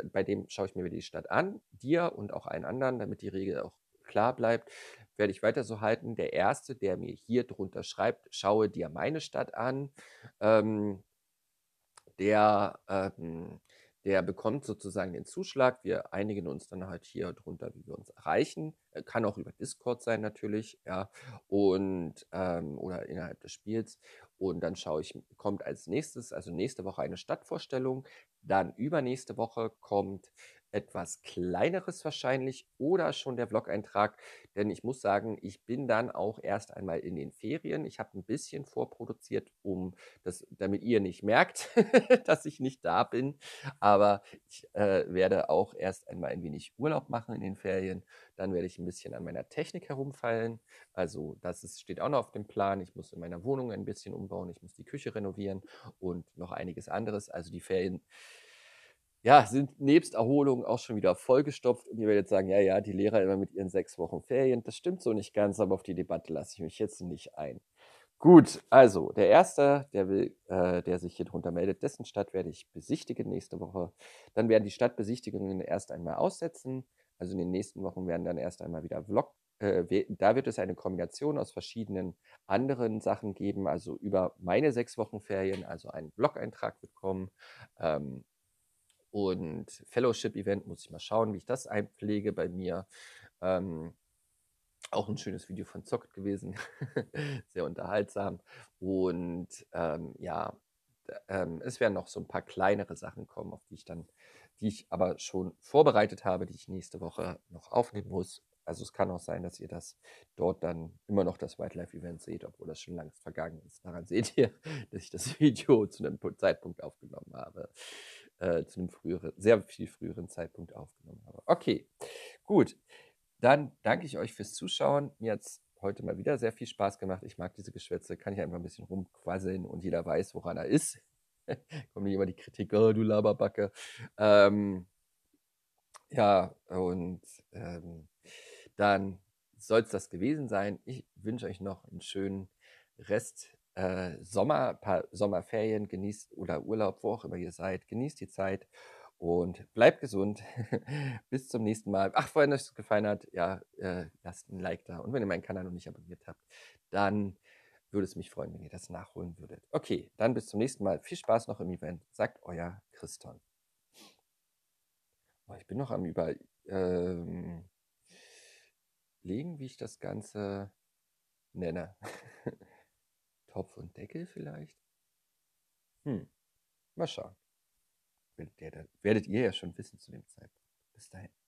äh, bei dem schaue ich mir die Stadt an, dir und auch allen anderen, damit die Regel auch klar bleibt, werde ich weiter so halten. Der Erste, der mir hier drunter schreibt, schaue dir meine Stadt an, ähm, der, ähm, der bekommt sozusagen den Zuschlag. Wir einigen uns dann halt hier drunter, wie wir uns erreichen. Äh, kann auch über Discord sein natürlich, ja, und ähm, oder innerhalb des Spiels. Und dann schaue ich, kommt als nächstes, also nächste Woche eine Stadtvorstellung. Dann übernächste Woche kommt etwas kleineres wahrscheinlich oder schon der Vlog-Eintrag, denn ich muss sagen, ich bin dann auch erst einmal in den Ferien. Ich habe ein bisschen vorproduziert, um das, damit ihr nicht merkt, dass ich nicht da bin. Aber ich äh, werde auch erst einmal ein wenig Urlaub machen in den Ferien. Dann werde ich ein bisschen an meiner Technik herumfallen. Also das ist, steht auch noch auf dem Plan. Ich muss in meiner Wohnung ein bisschen umbauen. Ich muss die Küche renovieren und noch einiges anderes. Also die Ferien ja, sind nebst Erholung auch schon wieder vollgestopft. Und ihr werdet sagen, ja, ja, die Lehrer immer mit ihren sechs Wochen Ferien. Das stimmt so nicht ganz, aber auf die Debatte lasse ich mich jetzt nicht ein. Gut, also der erste, der will, äh, der sich hier drunter meldet, dessen Stadt werde ich besichtigen nächste Woche. Dann werden die Stadtbesichtigungen erst einmal aussetzen. Also in den nächsten Wochen werden dann erst einmal wieder Vlog. Äh, da wird es eine Kombination aus verschiedenen anderen Sachen geben. Also über meine sechs Wochen Ferien, also ein Blog-Eintrag wird kommen. Ähm, und Fellowship-Event muss ich mal schauen, wie ich das einpflege bei mir. Ähm, auch ein schönes Video von Zockt gewesen, sehr unterhaltsam. Und ähm, ja, ähm, es werden noch so ein paar kleinere Sachen kommen, auf die ich dann, die ich aber schon vorbereitet habe, die ich nächste Woche noch aufnehmen muss. Also es kann auch sein, dass ihr das dort dann immer noch das Wildlife-Event seht, obwohl das schon längst vergangen ist. Daran seht ihr, dass ich das Video zu einem Zeitpunkt aufgenommen habe. Äh, zu einem früheren, sehr viel früheren Zeitpunkt aufgenommen habe. Okay, gut. Dann danke ich euch fürs Zuschauen. Mir hat es heute mal wieder sehr viel Spaß gemacht. Ich mag diese Geschwätze, kann ich einfach ein bisschen rumquasseln und jeder weiß, woran er ist. Kommt nicht immer die Kritik, oh, du Laberbacke. Ähm, ja, und ähm, dann soll es das gewesen sein. Ich wünsche euch noch einen schönen Rest äh, Sommer, paar Sommerferien, genießt oder Urlaub, wo auch immer ihr seid, genießt die Zeit und bleibt gesund. Bis zum nächsten Mal. Ach, wenn euch das gefallen hat, ja, äh, lasst ein Like da. Und wenn ihr meinen Kanal noch nicht abonniert habt, dann würde es mich freuen, wenn ihr das nachholen würdet. Okay, dann bis zum nächsten Mal. Viel Spaß noch im Event, sagt euer Christon. Oh, ich bin noch am Überlegen, ähm, wie ich das Ganze nenne. Topf und Deckel vielleicht? Hm, mal schauen. Werdet ihr, werdet ihr ja schon wissen zu dem Zeitpunkt. Bis dahin.